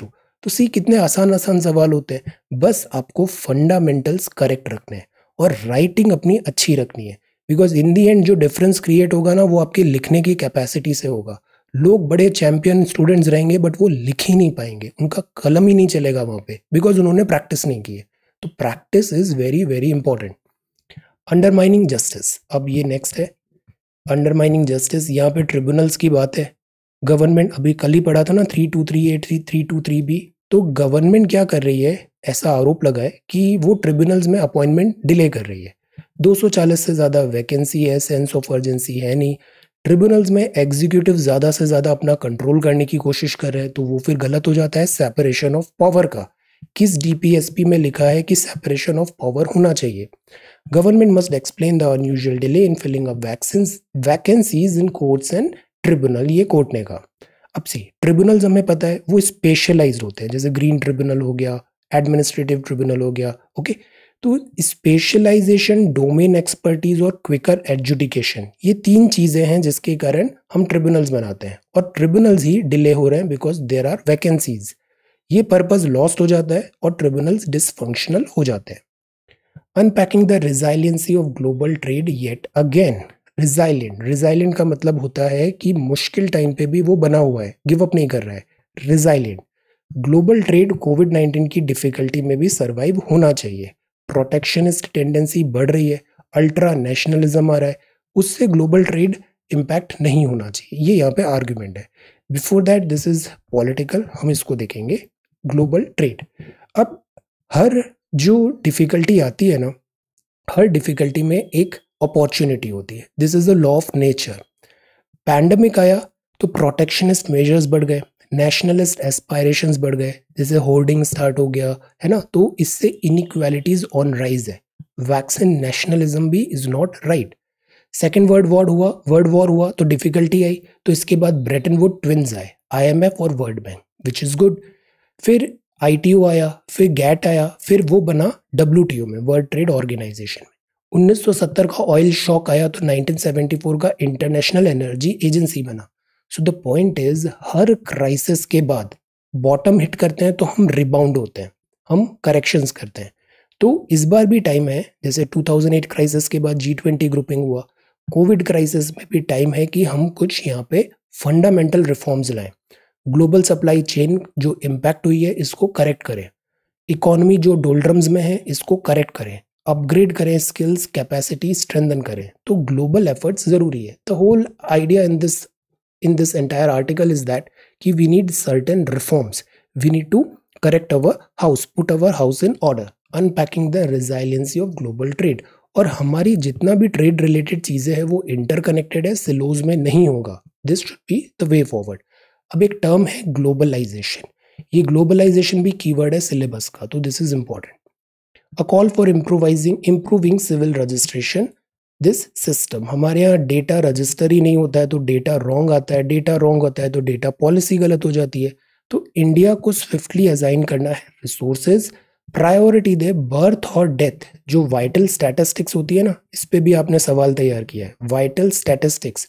two तो सी कितने आसान आसान सवाल होते हैं बस आपको फंडामेंटल्स करेक्ट रखने हैं और राइटिंग अपनी अच्छी रखनी है बिकॉज इन दी एंड जो डिफरेंस क्रिएट होगा ना वो आपके लिखने की कैपेसिटी से होगा लोग बड़े चैंपियन स्टूडेंट्स रहेंगे बट वो लिख ही नहीं पाएंगे उनका कलम ही नहीं चलेगा वहाँ पे बिकॉज उन्होंने प्रैक्टिस नहीं की है तो practice is very very important undermining justice अब ये नेक्स्ट है अंडरमाइनिंग जस्टिस यहाँ पे ट्रिब्यूनल्स की बात है गवर्नमेंट अभी कल ही पढ़ा था ना three two three eight three three two three B तो गवर्नमेंट क्या कर रही है ऐसा आरोप लगाए कि वो ट्रिब्यूनल्स में अपॉइंटमेंट डिले कर रही है 240 से ज़्यादा वैकेंसी है सेंस ऑफ अर्जेंसी है नहीं ट्रिब्यूनल्स में एग्जीक्यूटिव ज़्यादा से ज़्यादा अपना कंट्रोल करने की कोशिश कर रहे हैं तो वो फिर गलत हो जाता है सेपरेशन ऑफ पावर का किस डीपीएसपी में लिखा है कि सेपरेशन ऑफ पावर होना चाहिए government must explain the unusual delay in filling up vacancies in courts and tribunal ये कोर्ट ने कहा अब से ट्रिब्यूनल्स हमें पता है वो स्पेशलाइज होते हैं जैसे ग्रीन ट्रिब्यूनल हो गया एडमिनिस्ट्रेटिव ट्रिब्यूनल हो गया ओके तो स्पेशलाइजेशन डोमेन एक्सपर्टीज और क्विकर एडजुडिकेशन ये तीन चीज़ें हैं जिसके कारण हम ट्रिब्यूनल्स बनाते हैं और ट्रिब्यूनल्स ही डिले हो रहे हैं बिकॉज देर आर वैकेंसीज ये पर्पज़ लॉस्ट हो जाता है और ट्रिब्यूनल्स डिसफंक्शनल हो जाते हैं unpacking the resiliency of global trade yet again resilient resilient का मतलब होता है कि मुश्किल टाइम पे भी वो बना हुआ है गिव अप नहीं कर रहा है resilient global trade COVID nineteen की डिफिकल्टी में भी सर्वाइव होना चाहिए प्रोटेक्शनिस्ट टेंडेंसी बढ़ रही है अल्ट्रा नेशनलिज्म आ रहा है उससे ग्लोबल ट्रेड इम्पैक्ट नहीं होना चाहिए ये यहाँ पे आर्ग्यूमेंट है before that this is political हम इसको देखेंगे ग्लोबल ट्रेड अब हर जो डिफ़िकल्टी आती है ना हर डिफ़िकल्टी में एक अपॉर्चुनिटी होती है this is the law of nature pandemic आया तो प्रोटेक्शनिस्ट मेजर्स बढ़ गए नेशनलिस्ट एस्पायरेशन बढ़ गए जैसे होर्डिंग स्टार्ट हो गया है ना तो इससे इनक्वालिटीज ऑन राइज है वैक्सीन नेशनलिज्म भी is not right second world war हुआ वर्ल्ड वॉर हुआ तो डिफिकल्टी आई तो इसके बाद ब्रिटेन वुड ट्विंस आए आई एम एफ और world bank which is good फिर आई टी ओ आया फिर गैट आया फिर वो बना डब्ल्यू टी में वर्ल्ड ट्रेड ऑर्गेनाइजेशन 1970 का ऑयल शॉक आया तो 1974 का इंटरनेशनल एनर्जी एजेंसी बना सो द पॉइंट इज हर क्राइसिस के बाद बॉटम हिट करते हैं तो हम रिबाउंड होते हैं हम करेक्शंस करते हैं तो इस बार भी टाइम है जैसे 2008 क्राइसिस के बाद जी ट्वेंटी ग्रुपिंग हुआ कोविड क्राइसिस में भी टाइम है कि हम कुछ यहाँ पे फंडामेंटल रिफॉर्म्स लाएं ग्लोबल सप्लाई चेन जो इम्पैक्ट हुई है इसको करेक्ट करें इकोनॉमी जो डोल्ड्रम्स में है इसको करेक्ट करें अपग्रेड करें स्किल्स कैपेसिटी स्ट्रेंथन करें तो ग्लोबल एफर्ट्स ज़रूरी है the whole idea in this in this entire article is that कि we need certain reforms we need to correct our house put our house in order unpacking the resiliency of global trade और हमारी जितना भी trade related चीज़ें हैं वो interconnected है silos में नहीं होगा this should be the way forward अब एक टर्म है ग्लोबलाइजेशन ये ग्लोबलाइजेशन भी कीवर्ड है सिलेबस का तो this is important a call for improvising improving civil registration this system हमारे यहाँ डेटा रजिस्टर ही नहीं होता है तो डेटा रॉन्ग आता है डेटा रॉन्ग होता है तो डेटा पॉलिसी गलत हो जाती है तो इंडिया को स्विफ्टली अजाइन करना है रिसोर्सेज प्रायोरिटी दे बर्थ और डेथ जो वाइटल स्टैटिस्टिक्स होती है ना इस पर भी आपने सवाल तैयार किया है vital statistics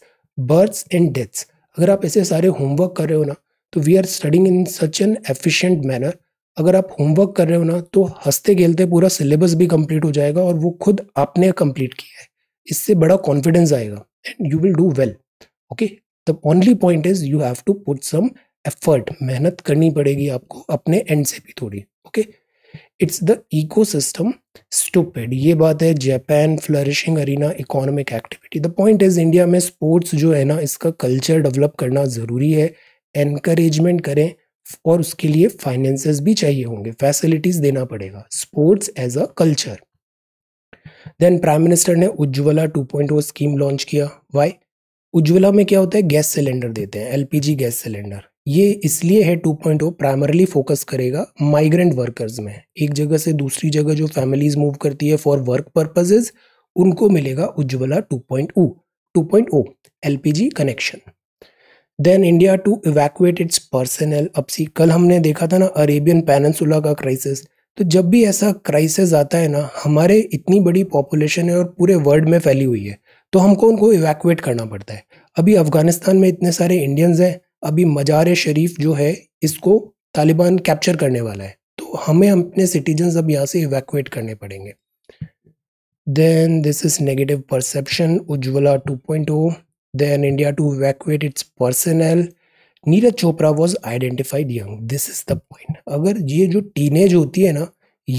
births and deaths अगर आप ऐसे सारे होमवर्क कर रहे हो ना तो we are studying in such an efficient manner अगर आप होमवर्क कर रहे हो ना तो हंसते खेलते पूरा सिलेबस भी कंप्लीट हो जाएगा और वो खुद आपने कंप्लीट किया है इससे बड़ा कॉन्फिडेंस आएगा and you will do well okay the only point is you have to put some effort मेहनत करनी पड़ेगी आपको अपने एंड से भी थोड़ी okay it's the ecosystem stupid ये बात है Japan flourishing arena economic activity the point is India में स्पोर्ट्स जो है ना इसका कल्चर डेवलप करना ज़रूरी है एनकरेजमेंट करें और उसके लिए फाइनेंसेस भी चाहिए होंगे फैसिलिटीज देना पड़ेगा sports as a culture then prime minister ने उज्ज्वला 2.0 स्कीम लॉन्च किया वाई उज्ज्वला में क्या होता है गैस सिलेंडर देते हैं एलपीजी गैस सिलेंडर ये इसलिए है 2.0 प्राइमरली फोकस करेगा माइग्रेंट वर्कर्स में एक जगह से दूसरी जगह जो फैमिलीज मूव करती है फॉर वर्क पर्पजेज उनको मिलेगा Ujjwala 2.0 2.0 LPG connection then India to evacuate its personnel अब सी कल हमने देखा था ना अरेबियन पैनसुला का क्राइसिस तो जब भी ऐसा क्राइसिस आता है ना हमारे इतनी बड़ी पॉपुलेशन है और पूरे वर्ल्ड में फैली हुई है तो हमको उनको इवैक्यूएट करना पड़ता है अभी अफगानिस्तान में इतने सारे इंडियंस हैं अभी मजार शरीफ जो है इसको तालिबान कैप्चर करने वाला है तो हमें अपने सिटीजन अब यहाँ से इवैक्यूएट करने पड़ेंगे then this is negative perception Ujjwala 2.0 Then India to evacuate its personnel. Neeraj Chopra was identified young this is the point अगर ये जो टीनेज होती है ना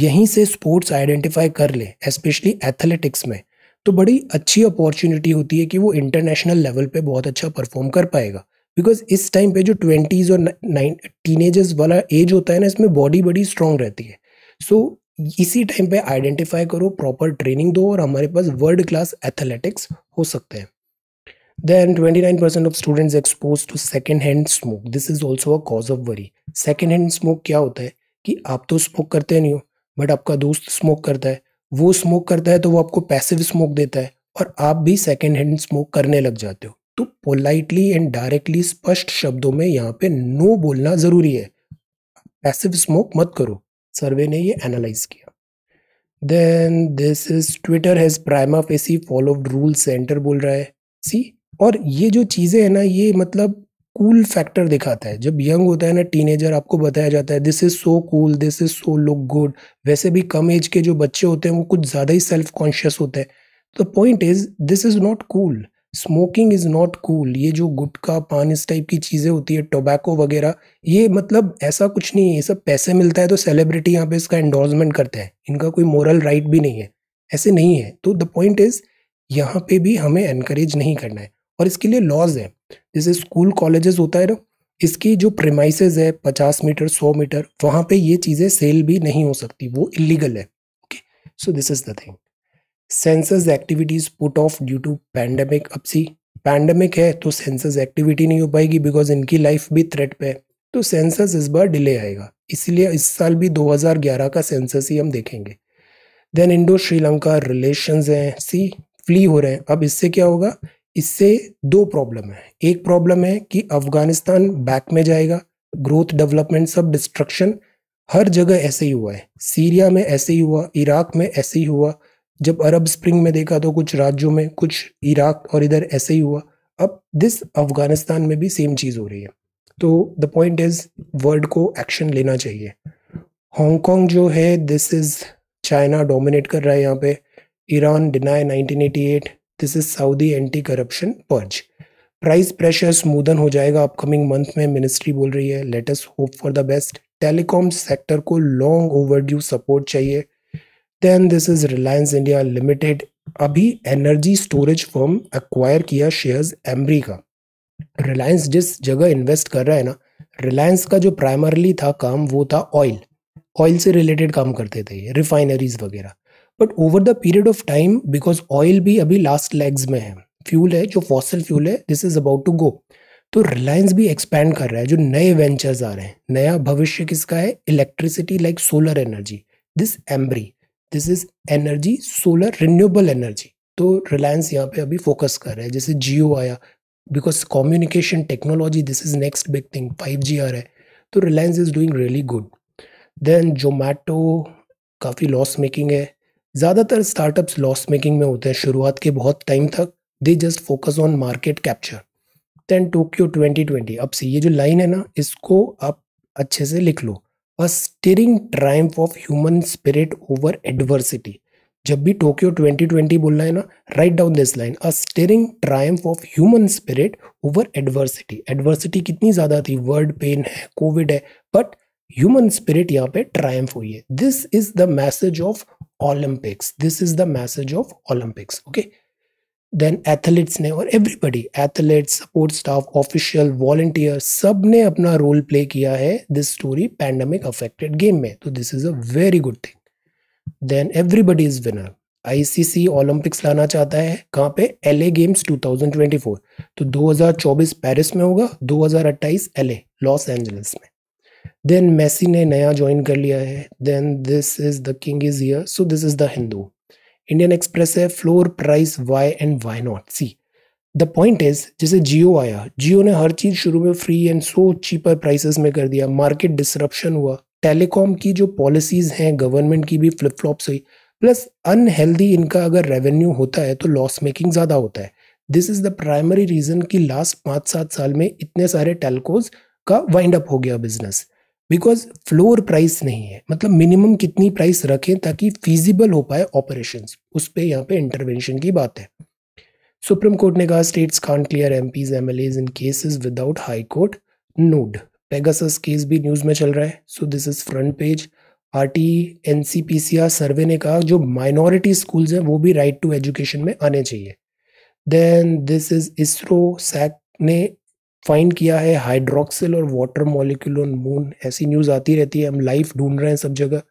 यहीं से स्पोर्ट्स आइडेंटिफाई कर ले स्पेशली एथलेटिक्स में तो बड़ी अच्छी अपॉर्चुनिटी होती है कि वो इंटरनेशनल लेवल पे बहुत अच्छा परफॉर्म कर पाएगा बिकॉज इस टाइम पे जो ट्वेंटीज़ और नाइन टीनेजर्स वाला एज होता है ना इसमें बॉडी बड़ी स्ट्रांग रहती है सो so, इसी टाइम पे आइडेंटिफाई करो प्रॉपर ट्रेनिंग दो और हमारे पास वर्ल्ड क्लास एथलेटिक्स हो सकते हैं Then 29% of students exposed to second hand smoke. This is also a cause of worry. Second hand smoke क्या होता है कि आप तो स्मोक करते नहीं हो बट आपका दोस्त स्मोक करता है वो स्मोक करता है तो वो आपको पैसिव स्मोक देता है और आप भी सेकेंड हैंड स्मोक करने लग जाते हो तो पोलाइटली एंड डायरेक्टली स्पष्ट शब्दों में यहाँ पे नो बोलना ज़रूरी है पैसिव स्मोक मत करो सर्वे ने ये एनालाइज किया then this is Twitter has prima facie followed rule centre बोल रहा है सी और ये जो चीज़ें हैं ना ये मतलब कूल cool फैक्टर दिखाता है जब यंग होता है ना टीनेजर आपको बताया जाता है this is so cool this is so look good वैसे भी कम एज के जो बच्चे होते हैं वो कुछ ज़्यादा ही सेल्फ कॉन्शियस होते हैं the point is this is not cool smoking is not cool ये जो गुटका पान इस टाइप की चीज़ें होती है टोबैको वगैरह ये मतलब ऐसा कुछ नहीं है ये सब पैसे मिलता है तो सेलिब्रिटी यहाँ पे इसका एंडोर्समेंट करते हैं इनका कोई मॉरल राइट right भी नहीं है ऐसे नहीं है तो द पॉइंट इज़ यहाँ पे भी हमें एनकरेज नहीं करना है और इसके लिए लॉज है जैसे स्कूल कॉलेजेस होता है ना इसकी जो प्रेमाइसेज है पचास मीटर सौ मीटर वहाँ पे ये चीज़ें सेल भी नहीं हो सकती वो इलीगल है okay so this is the thing census activities put off due to pandemic अब सी पैंडमिक है तो सेंसस एक्टिविटी नहीं हो पाएगी बिकॉज इनकी लाइफ भी थ्रेट पे है तो सेंसस इस बार डिले आएगा इसलिए इस साल भी 2011 का सेंसस ही हम देखेंगे देन इंडो श्रीलंका रिलेशंस हैं सी फ्ली हो रहे हैं अब इससे क्या होगा इससे दो प्रॉब्लम है एक प्रॉब्लम है कि अफगानिस्तान बैक में जाएगा ग्रोथ डेवलपमेंट सब डिस्ट्रक्शन हर जगह ऐसे ही हुआ है सीरिया में ऐसे ही हुआ इराक में ऐसे ही हुआ जब अरब स्प्रिंग में देखा तो कुछ राज्यों में कुछ इराक और इधर ऐसे ही हुआ अब दिस अफगानिस्तान में भी सेम चीज़ हो रही है तो द पॉइंट इज वर्ल्ड को एक्शन लेना चाहिए हांगकॉन्ग जो है दिस इज़ चाइना डोमिनेट कर रहा है यहाँ पे Iran deny 1988 this is Saudi anti corruption purge price pressure smoothen हो जाएगा अपकमिंग मंथ में मिनिस्ट्री बोल रही है let's hope for the best telecom sector को लॉन्ग ओवर ड्यू सपोर्ट चाहिए then this is Reliance India limited अभी एनर्जी स्टोरेज फर्म एक्वायर किया शेयर्स एमरी का रिलायंस जिस जगह इन्वेस्ट कर रहा है ना रिलायंस का जो प्राइमरली था काम वो था ऑयल ऑयल से रिलेटेड काम करते थे रिफाइनरीज वगैरह but over the period of time because oil भी अभी लास्ट लेग्स में है फ्यूल है जो फॉसल फ्यूल है this is about to go तो रिलायंस भी एक्सपैंड कर रहा है जो नए वेंचर्स आ रहे हैं नया भविष्य किसका है electricity like solar energy this Ambri this is energy solar renewable energy तो रिलायंस यहाँ पे अभी फोकस कर रहा है जैसे जियो आया because communication technology this is next big thing five G आ रहा है तो Reliance is doing really good then Zomato काफ़ी लॉस मेकिंग है ज़्यादातर स्टार्टअप्स लॉस मेकिंग में होते हैं शुरुआत के बहुत टाइम तक they just focus on market capture then Tokyo 2020 अब से ये जो लाइन है ना इसको आप अच्छे से लिख लो a stirring triumph of human spirit over adversity जब भी टोक्यो 2020 बोलना है ना write down this line a stirring triumph of human spirit over adversity adversity कितनी ज़्यादा थी वर्ल्ड पेन है कोविड है बट ह्यूमन स्पिरिट यहाँ पे ट्रायम्फ हुई है this is the message of Olympics this is the message of Olympics okay then athletes ने और everybody athletes support staff official volunteer सब ने अपना रोल प्ले किया है this story pandemic affected game में तो this is a very good thing then everybody is winner ICC Olympics लाना चाहता है कहाँ पे एलए गेम्स 2024 तो 2024 पेरिस में होगा 2028 एलए लॉस एंजलिस में देन मेसी ने नया ज्वाइन कर लिया है then this is the king is here so this is the Hindu Indian Express है floor price why and why not see the point is जैसे जियो आया जियो ने हर चीज़ शुरू में free and so cheaper prices में कर दिया मार्केट डिसरप्शन हुआ टेलीकॉम की जो पॉलिसीज़ हैं गवर्नमेंट की भी फ्लिप फ्लॉप्स हुई प्लस अनहेल्दी इनका अगर रेवेन्यू होता है तो लॉस मेकिंग ज़्यादा होता है this is the primary reason कि लास्ट पाँच सात साल में इतने सारे टेलकोज का वाइंड अप हो गया बिजनेस बिकॉज फ्लोर प्राइस नहीं है मतलब मिनिमम कितनी प्राइस रखें ताकि फिजिबल हो पाए ऑपरेशन उस पर यहाँ पे इंटरवेंशन की बात है सुप्रीम कोर्ट ने कहा states can't clear M Ps M L As in cases without High Court nod Pegasus case भी न्यूज़ में चल रहा है so this is front page R T N C P C R survey ने कहा जो माइनॉरिटी स्कूल्स हैं वो भी राइट टू एजुकेशन में आने चाहिए then this is ISRO SAC ने फाइंड किया है हाइड्रोक्सिल और वाटर मॉलिक्यूल ऑन मून ऐसी न्यूज़ आती रहती है हम लाइफ ढूंढ रहे हैं सब जगह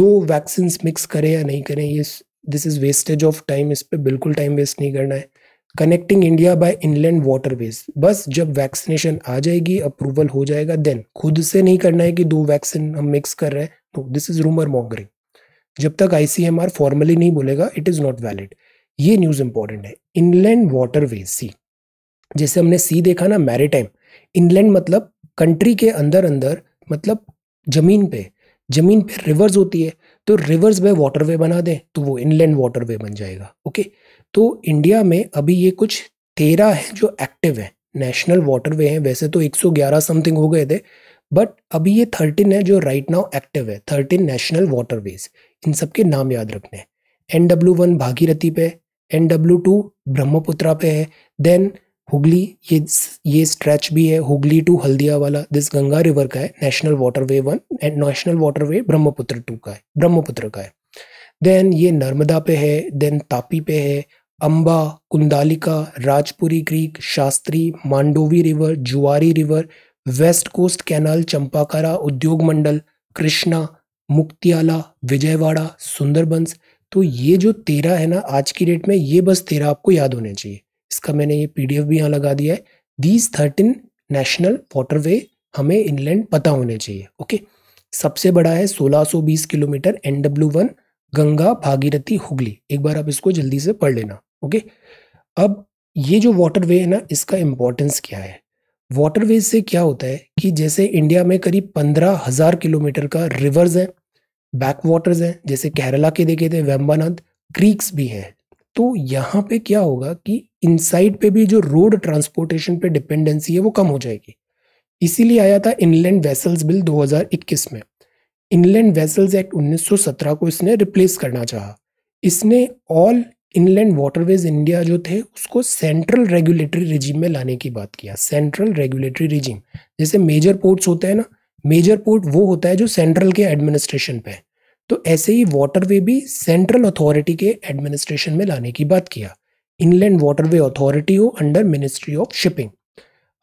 दो वैक्सीन मिक्स करें या नहीं करें ये this is wastage of time इस पर बिल्कुल टाइम वेस्ट नहीं करना है connecting India by inland water waterways बस जब वैक्सीनेशन आ जाएगी अप्रूवल हो जाएगा देन खुद से नहीं करना है कि दो वैक्सीन हम मिक्स कर रहे हैं तो दिस इज़ रूमर मॉगरिंग जब तक I C M R formally नहीं बोलेगा इट इज़ नॉट वैलिड ये न्यूज़ इंपॉर्टेंट है इनलैंड वाटर वेज सी जैसे हमने सी देखा ना मैरिटाइम इनलैंड मतलब कंट्री के अंदर अंदर मतलब जमीन पे जमीन पे रिवर्स होती है तो रिवर्स वाटर वाटरवे बना दें तो वो इनलैंड वाटरवे बन जाएगा ओके तो इंडिया में अभी ये कुछ तेरह है जो एक्टिव है नेशनल वाटरवे हैं वैसे तो 111 समथिंग हो गए थे बट अभी ये थर्टीन है जो राइट नाउ एक्टिव है थर्टीन नेशनल वाटरवेज इन सब के नाम याद रखने हैं एन डब्ल्यू वन भागीरथी पे एन डब्ल्यू टू ब्रह्मपुत्रा पे है देन हुगली ये ये स्ट्रेच भी है हुगली टू हल्दिया वाला दिस गंगा रिवर का है national waterway one and national waterway Brahmaputra two का है ब्रह्मपुत्र का है देन ये नर्मदा पे है देन तापी पे है Amba Kundalika Rajpuri creek Shastri Mandovi river Zuari river west coast canal Champakara Udyogamandal Krishna मुक्तियाला Vijayawada Sundarbans तो ये जो तेरह है ना आज की डेट में ये बस तेरह आपको याद होने चाहिए इसका मैंने ये पी भी यहाँ लगा दिया है दीज थर्टीन नेशनल वाटरवे हमें इनलैंड पता होने चाहिए ओके सबसे बड़ा है 1620 kilometre N W one Ganga Bhagirathi Hooghly एक बार आप इसको जल्दी से पढ़ लेना ओके अब ये जो वाटरवे है ना इसका इम्पोर्टेंस क्या है वाटरवे से क्या होता है कि जैसे इंडिया में करीब पंद्रह हज़ार किलोमीटर का रिवर्स है बैक वाटर्स हैं जैसे केरला के देखे थे वेम्बानंद क्रीक्स भी हैं तो यहाँ पे क्या होगा कि इनसाइड पे भी जो रोड ट्रांसपोर्टेशन पे डिपेंडेंसी है वो कम हो जाएगी इसीलिए आया था इनलैंड वेसल्स बिल 2021 में इनलैंड वेसल्स एक्ट 1917 को इसने रिप्लेस करना चाहा इसने ऑल इनलैंड वाटरवेज इंडिया जो थे उसको सेंट्रल रेगुलेटरी रिजीम में लाने की बात किया सेंट्रल रेगुलेटरी रिजीम जैसे मेजर पोर्ट्स होते हैं ना मेजर पोर्ट वो होता है जो सेंट्रल के एडमिनिस्ट्रेशन पे है तो ऐसे ही वाटरवे भी सेंट्रल अथॉरिटी के एडमिनिस्ट्रेशन में लाने की बात किया इनलैंड वाटरवे अथॉरिटी हो अंडर मिनिस्ट्री ऑफ शिपिंग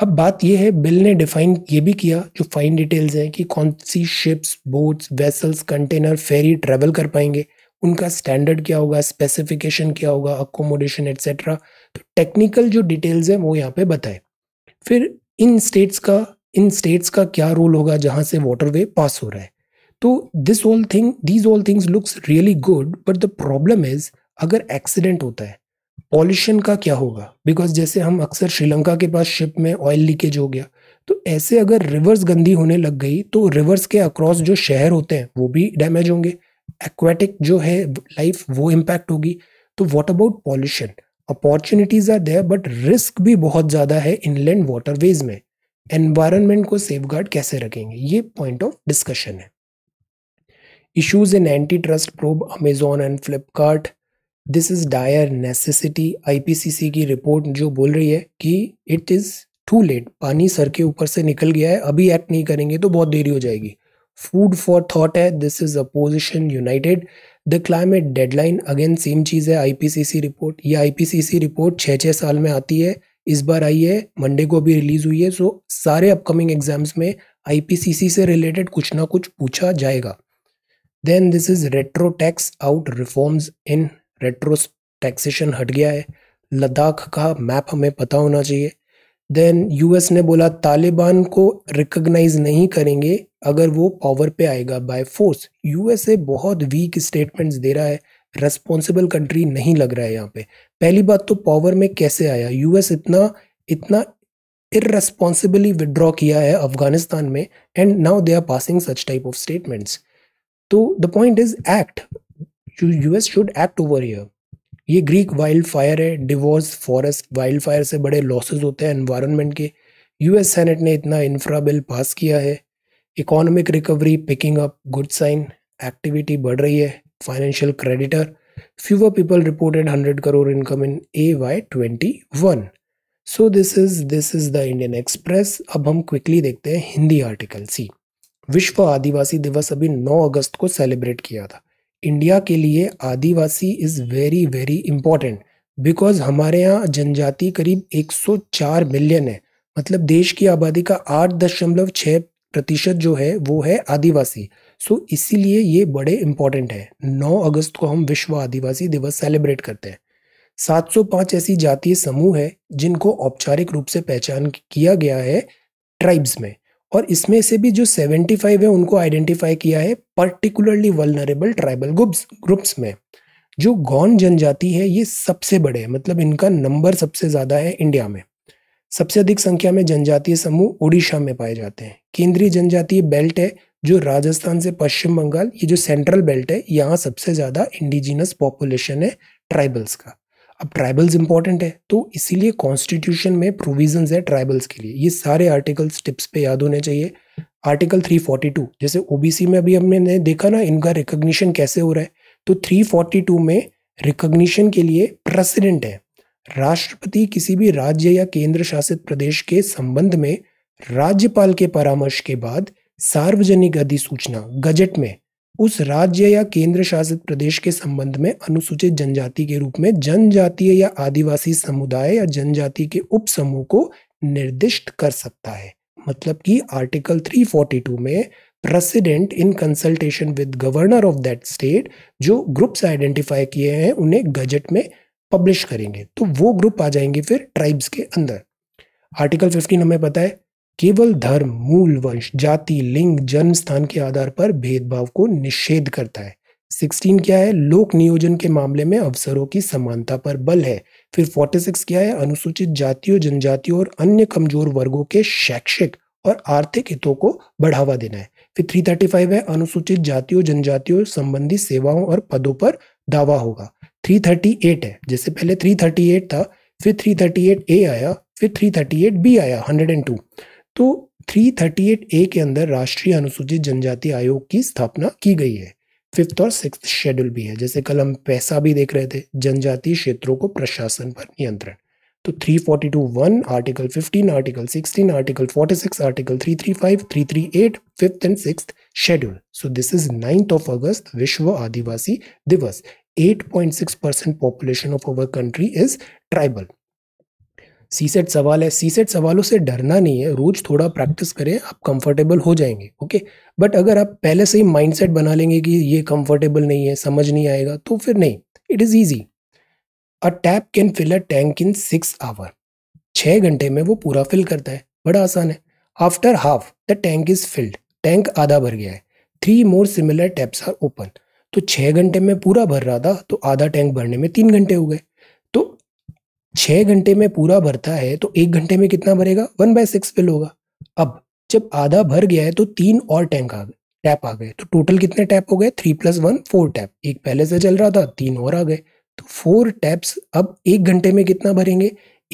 अब बात यह है बिल ने डिफाइन ये भी किया जो फाइन डिटेल्स हैं कि कौन सी ships boats vessels container ferry travel कर पाएंगे उनका स्टैंडर्ड क्या होगा स्पेसिफिकेशन क्या होगा अकोमोडेशन एट्सेट्रा तो टेक्निकल जो डिटेल्स हैं वो यहाँ पे बताए फिर इन स्टेट्स का इन स्टेट्स का क्या रोल होगा जहाँ से वाटरवे पास हो रहा है तो this all thing these all things looks really good but the problem is अगर एक्सीडेंट होता है पॉल्यूशन का क्या होगा बिकॉज जैसे हम अक्सर श्रीलंका के पास शिप में ऑयल लीकेज हो गया तो ऐसे अगर रिवर्स गंदी होने लग गई तो रिवर्स के अक्रॉस जो शहर होते हैं वो भी डैमेज होंगे एक्वेटिक जो है लाइफ वो इम्पैक्ट होगी तो what about pollution opportunities are there but risk भी बहुत ज़्यादा है इनलैंड वाटरवेज में एनवायरमेंट को सेफ कैसे रखेंगे ये पॉइंट ऑफ डिस्कशन है issues in anti trust probe Amazon and Flipkart this is dire necessity IPCC की रिपोर्ट जो बोल रही है कि इट इज टू लेट पानी सर के ऊपर से निकल गया है अभी एक्ट नहीं करेंगे तो बहुत देरी हो जाएगी फूड फॉर थॉट है this is opposition united the climate deadline again same चीज़ है आईपीसीसी रिपोर्ट ये आईपीसीसी रिपोर्ट छः छः साल में आती है इस बार आई है मंडे को अभी रिलीज हुई है सो सारे अपकमिंग एग्जाम्स में आईपीसीसी से रिलेटेड कुछ ना कुछ पूछा जाएगा then this is retro tax out reforms in retros taxation हट गया है लद्दाख का मैप हमें पता होना चाहिए देन यूएस ने बोला तालिबान को रिकग्नाइज नहीं करेंगे अगर वो पावर पे आएगा बाय फोर्स यूएसए बहुत वीक स्टेटमेंट्स दे रहा है रेस्पॉन्सिबल कंट्री नहीं लग रहा है यहाँ पे पहली बात तो पावर में कैसे आया यूएस इतना इतना इरेस्पॉन्सिबली विड्रॉ किया है अफगानिस्तान में and now they are passing such type of statements तो the point is act US should act over here ये ग्रीक वाइल्ड फायर है डिवोर्स फॉरेस्ट वाइल्ड फायर से बड़े लॉसेज होते हैं एनवायरमेंट के यूएस सेनेट ने इतना इंफ्रा बिल पास किया है economic recovery picking up good sign activity बढ़ रही है financial creditor hundred crore income in A Y twenty one so this is this is the Indian Express अब हम क्विकली देखते हैं हिंदी आर्टिकल सी विश्व आदिवासी दिवस अभी 9 अगस्त को सेलिब्रेट किया था इंडिया के लिए Adivasi is very very important because हमारे यहाँ जनजाति करीब 104 मिलियन है मतलब देश की आबादी का आठ दशमलव छः प्रतिशत जो है वो है आदिवासी सो so, इसीलिए ये बड़े इम्पॉर्टेंट है 9 अगस्त को हम विश्व आदिवासी दिवस सेलिब्रेट करते हैं 705 ऐसी जातीय समूह है जिनको औपचारिक रूप से पहचान किया गया है ट्राइब्स में और इसमें से भी जो 75 है उनको आइडेंटिफाई किया है particularly vulnerable tribal groups groups में जो गौन जनजाति है ये सबसे बड़े है मतलब इनका नंबर सबसे ज़्यादा है इंडिया में सबसे अधिक संख्या में जनजातीय समूह उड़ीसा में पाए जाते हैं केंद्रीय जनजातीय बेल्ट है जो राजस्थान से पश्चिम बंगाल ये जो सेंट्रल बेल्ट है यहाँ सबसे ज़्यादा इंडिजिनस पॉपुलेशन है ट्राइबल्स का अब ट्राइबल्स इंपॉर्टेंट है तो इसीलिए कॉन्स्टिट्यूशन में प्रोविजन है ट्राइबल्स के लिए ये सारे आर्टिकल्स टिप्स पे याद होने चाहिए आर्टिकल 342 जैसे ओबीसी में अभी हमने देखा ना इनका रिकग्निशन कैसे हो रहा है तो 342 में रिकोग्निशन के लिए प्रेसिडेंट है राष्ट्रपति किसी भी राज्य या केंद्र शासित प्रदेश के संबंध में राज्यपाल के परामर्श के बाद सार्वजनिक अधिसूचना गजट में उस राज्य या केंद्र शासित प्रदेश के संबंध में अनुसूचित जनजाति के रूप में जनजातीय या आदिवासी समुदाय या जनजाति के उपसमूह को निर्दिष्ट कर सकता है मतलब कि आर्टिकल 342 में president in consultation with governor of that state जो ग्रुप्स आइडेंटिफाई किए हैं उन्हें गजट में पब्लिश करेंगे तो वो ग्रुप आ जाएंगे फिर ट्राइब्स के अंदर आर्टिकल 15 हमें पता है केवल धर्म मूल वंश जाति लिंग जन्म स्थान के आधार पर भेदभाव को निषेध करता है 16 क्या है लोक नियोजन के मामले में अवसरों की समानता पर बल है फिर 46 क्या है अनुसूचित जातियों जनजातियों और अन्य कमजोर वर्गों के शैक्षिक और आर्थिक हितों को बढ़ावा देना है फिर 335 है अनुसूचित जातियों जनजातियों संबंधी सेवाओं और पदों पर दावा होगा 338 है जैसे पहले 338 था फिर 338 ए आया फिर 338 बी आया 102 तो 338 ए के अंदर राष्ट्रीय अनुसूचित जनजाति आयोग की स्थापना की गई है फिफ्थ और सिक्स शेड्यूल भी है जैसे कल हम पैसा भी देख रहे थे जनजातीय क्षेत्रों को प्रशासन पर नियंत्रण तो 342 article 15 article 16 article 46 article 335 338 fifth and six schedule so this is ninth of August विश्व आदिवासी दिवस 8.6 percent population of our country is tribal CSAT सवाल है सीसेट सवालों से डरना नहीं है रोज थोड़ा प्रैक्टिस करें आप कंफर्टेबल हो जाएंगे ओके बट अगर आप पहले से ही माइंडसेट बना लेंगे कि ये कंफर्टेबल नहीं है समझ नहीं आएगा तो फिर नहीं it is easy a tap can fill a tank in six hour छः घंटे में वो पूरा फिल करता है बड़ा आसान है after half the tank is filled tank आधा भर गया है three more similar taps are open तो छः घंटे में पूरा भर रहा था तो आधा टैंक भरने में तीन घंटे हो गए छः घंटे में पूरा भरता है तो एक घंटे में कितना भरेगा वन बाय सिक्स फिल होगा अब जब आधा भर गया है तो तीन और टैंक आ गए टैप आ गए तो टोटल कितने टैप हो गए three plus one four tap एक पहले से चल रहा था तीन और आ गए तो फोर टैप्स अब एक घंटे में कितना भरेंगे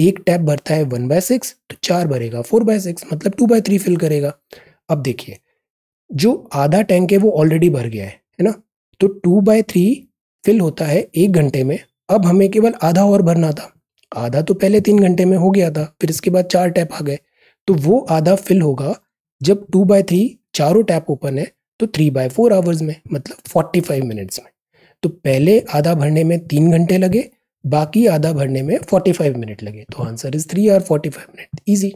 एक टैप भरता है वन बाय सिक्स तो चार भरेगा फोर बाय सिक्स मतलब टू बाय थ्री फिल करेगा अब देखिए जो आधा टैंक है वो ऑलरेडी भर गया है है ना तो टू बाय थ्री फिल होता है एक घंटे में अब हमें केवल आधा और भरना था आधा तो पहले तीन घंटे में हो गया था फिर इसके बाद चार टैप आ गए तो वो आधा फिल होगा जब टू बाय थ्री चारों टैप ओपन है तो थ्री बाय फोर आवर्स में मतलब फोर्टी फाइव मिनट्स में तो पहले आधा भरने में तीन घंटे लगे बाकी आधा भरने में फोर्टी फाइव मिनट लगे तो answer is three hour forty five minute easy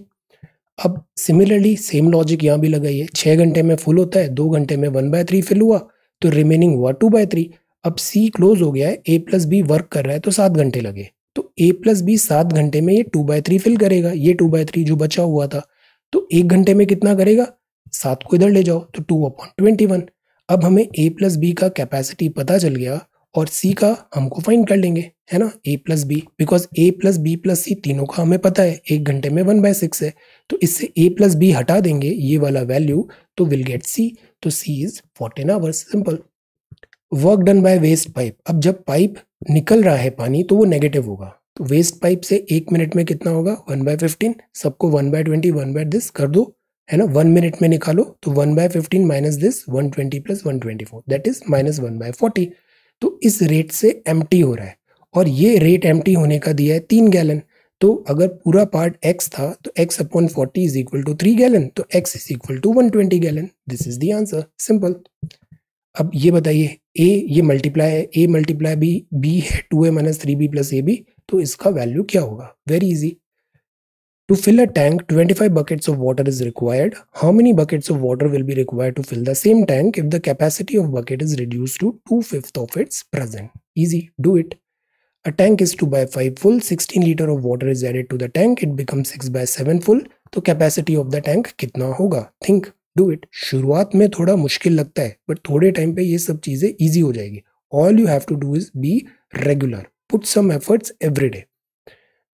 अब सिमिलरली सेम लॉजिक यहाँ भी लगाइए छः घंटे में फुल होता है दो घंटे में वन बाय थ्री फिल हुआ तो रिमेनिंग हुआ टू बाय थ्री अब सी क्लोज हो गया है ए प्लस बी वर्क कर रहा है तो सात घंटे लगे तो ए प्लस बी सात घंटे में ये टू बाय थ्री फिल करेगा ये टू बाय थ्री जो बचा हुआ था तो एक घंटे में कितना करेगा सात को इधर ले जाओ तो टू अपॉन ट्वेंटी वन अब हमें ए प्लस बी का कैपेसिटी पता चल गया और सी का हमको फाइंड कर लेंगे है ना A plus B because A plus B plus C तीनों का हमें पता है एक घंटे में वन बाय सिक्स है तो इससे ए प्लस बी हटा देंगे ये वाला वैल्यू तो विल गेट सी तो C is fourteen hours simple work done by waste pipe अब जब पाइप निकल रहा है पानी तो वो नेगेटिव होगा तो वेस्ट पाइप से एक मिनट में कितना होगा वन बाय फिफ्टीन सबको one by twenty one by this कर दो है ना वन मिनट में निकालो तो one by fifteen minus this one twenty plus one twenty four that is minus one by forty तो इस रेट से एम हो रहा है और ये रेट एम होने का दिया है तीन गैलन तो अगर पूरा पार्ट x था तो x upon forty is equal to three gallon तो x is equal to one twenty gallon this is the answer simple अब ये बताइए ए ये मल्टीप्लाई है ए मल्टीप्लाई बी बी है two A minus three B plus A B तो इसका value क्या होगा very easy to fill a tank 25 five buckets of water is required how many buckets of water will be required to fill the same tank if the capacity of bucket is reduce to two fifth of its present easy do it a tank is two by five full sixteen litre of water is added to the tank it become six by seven full तो capacity of the tank कितना होगा think do it शुरुआत में थोड़ा मुश्किल लगता है but थोड़े टाइम पे ये सब चीज़ें ईजी हो जाएगी all you have to do is be regular put some efforts every day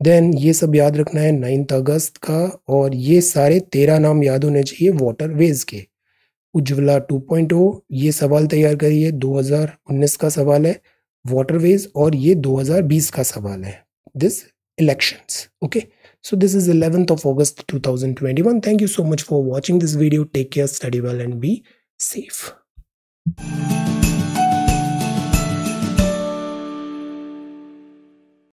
then ये सब याद रखना है नाइन्थ अगस्त का और ये सारे तेरह नाम याद होने चाहिए वाटर वेज के उज्ज्वला 2.0 ये सवाल तैयार करिए 2019 का सवाल है वेज और ये 2020 का सवाल है this elections okay okay? So this is 11th of August 2021. Thank you so much for watching this video. Take care, study well and be safe.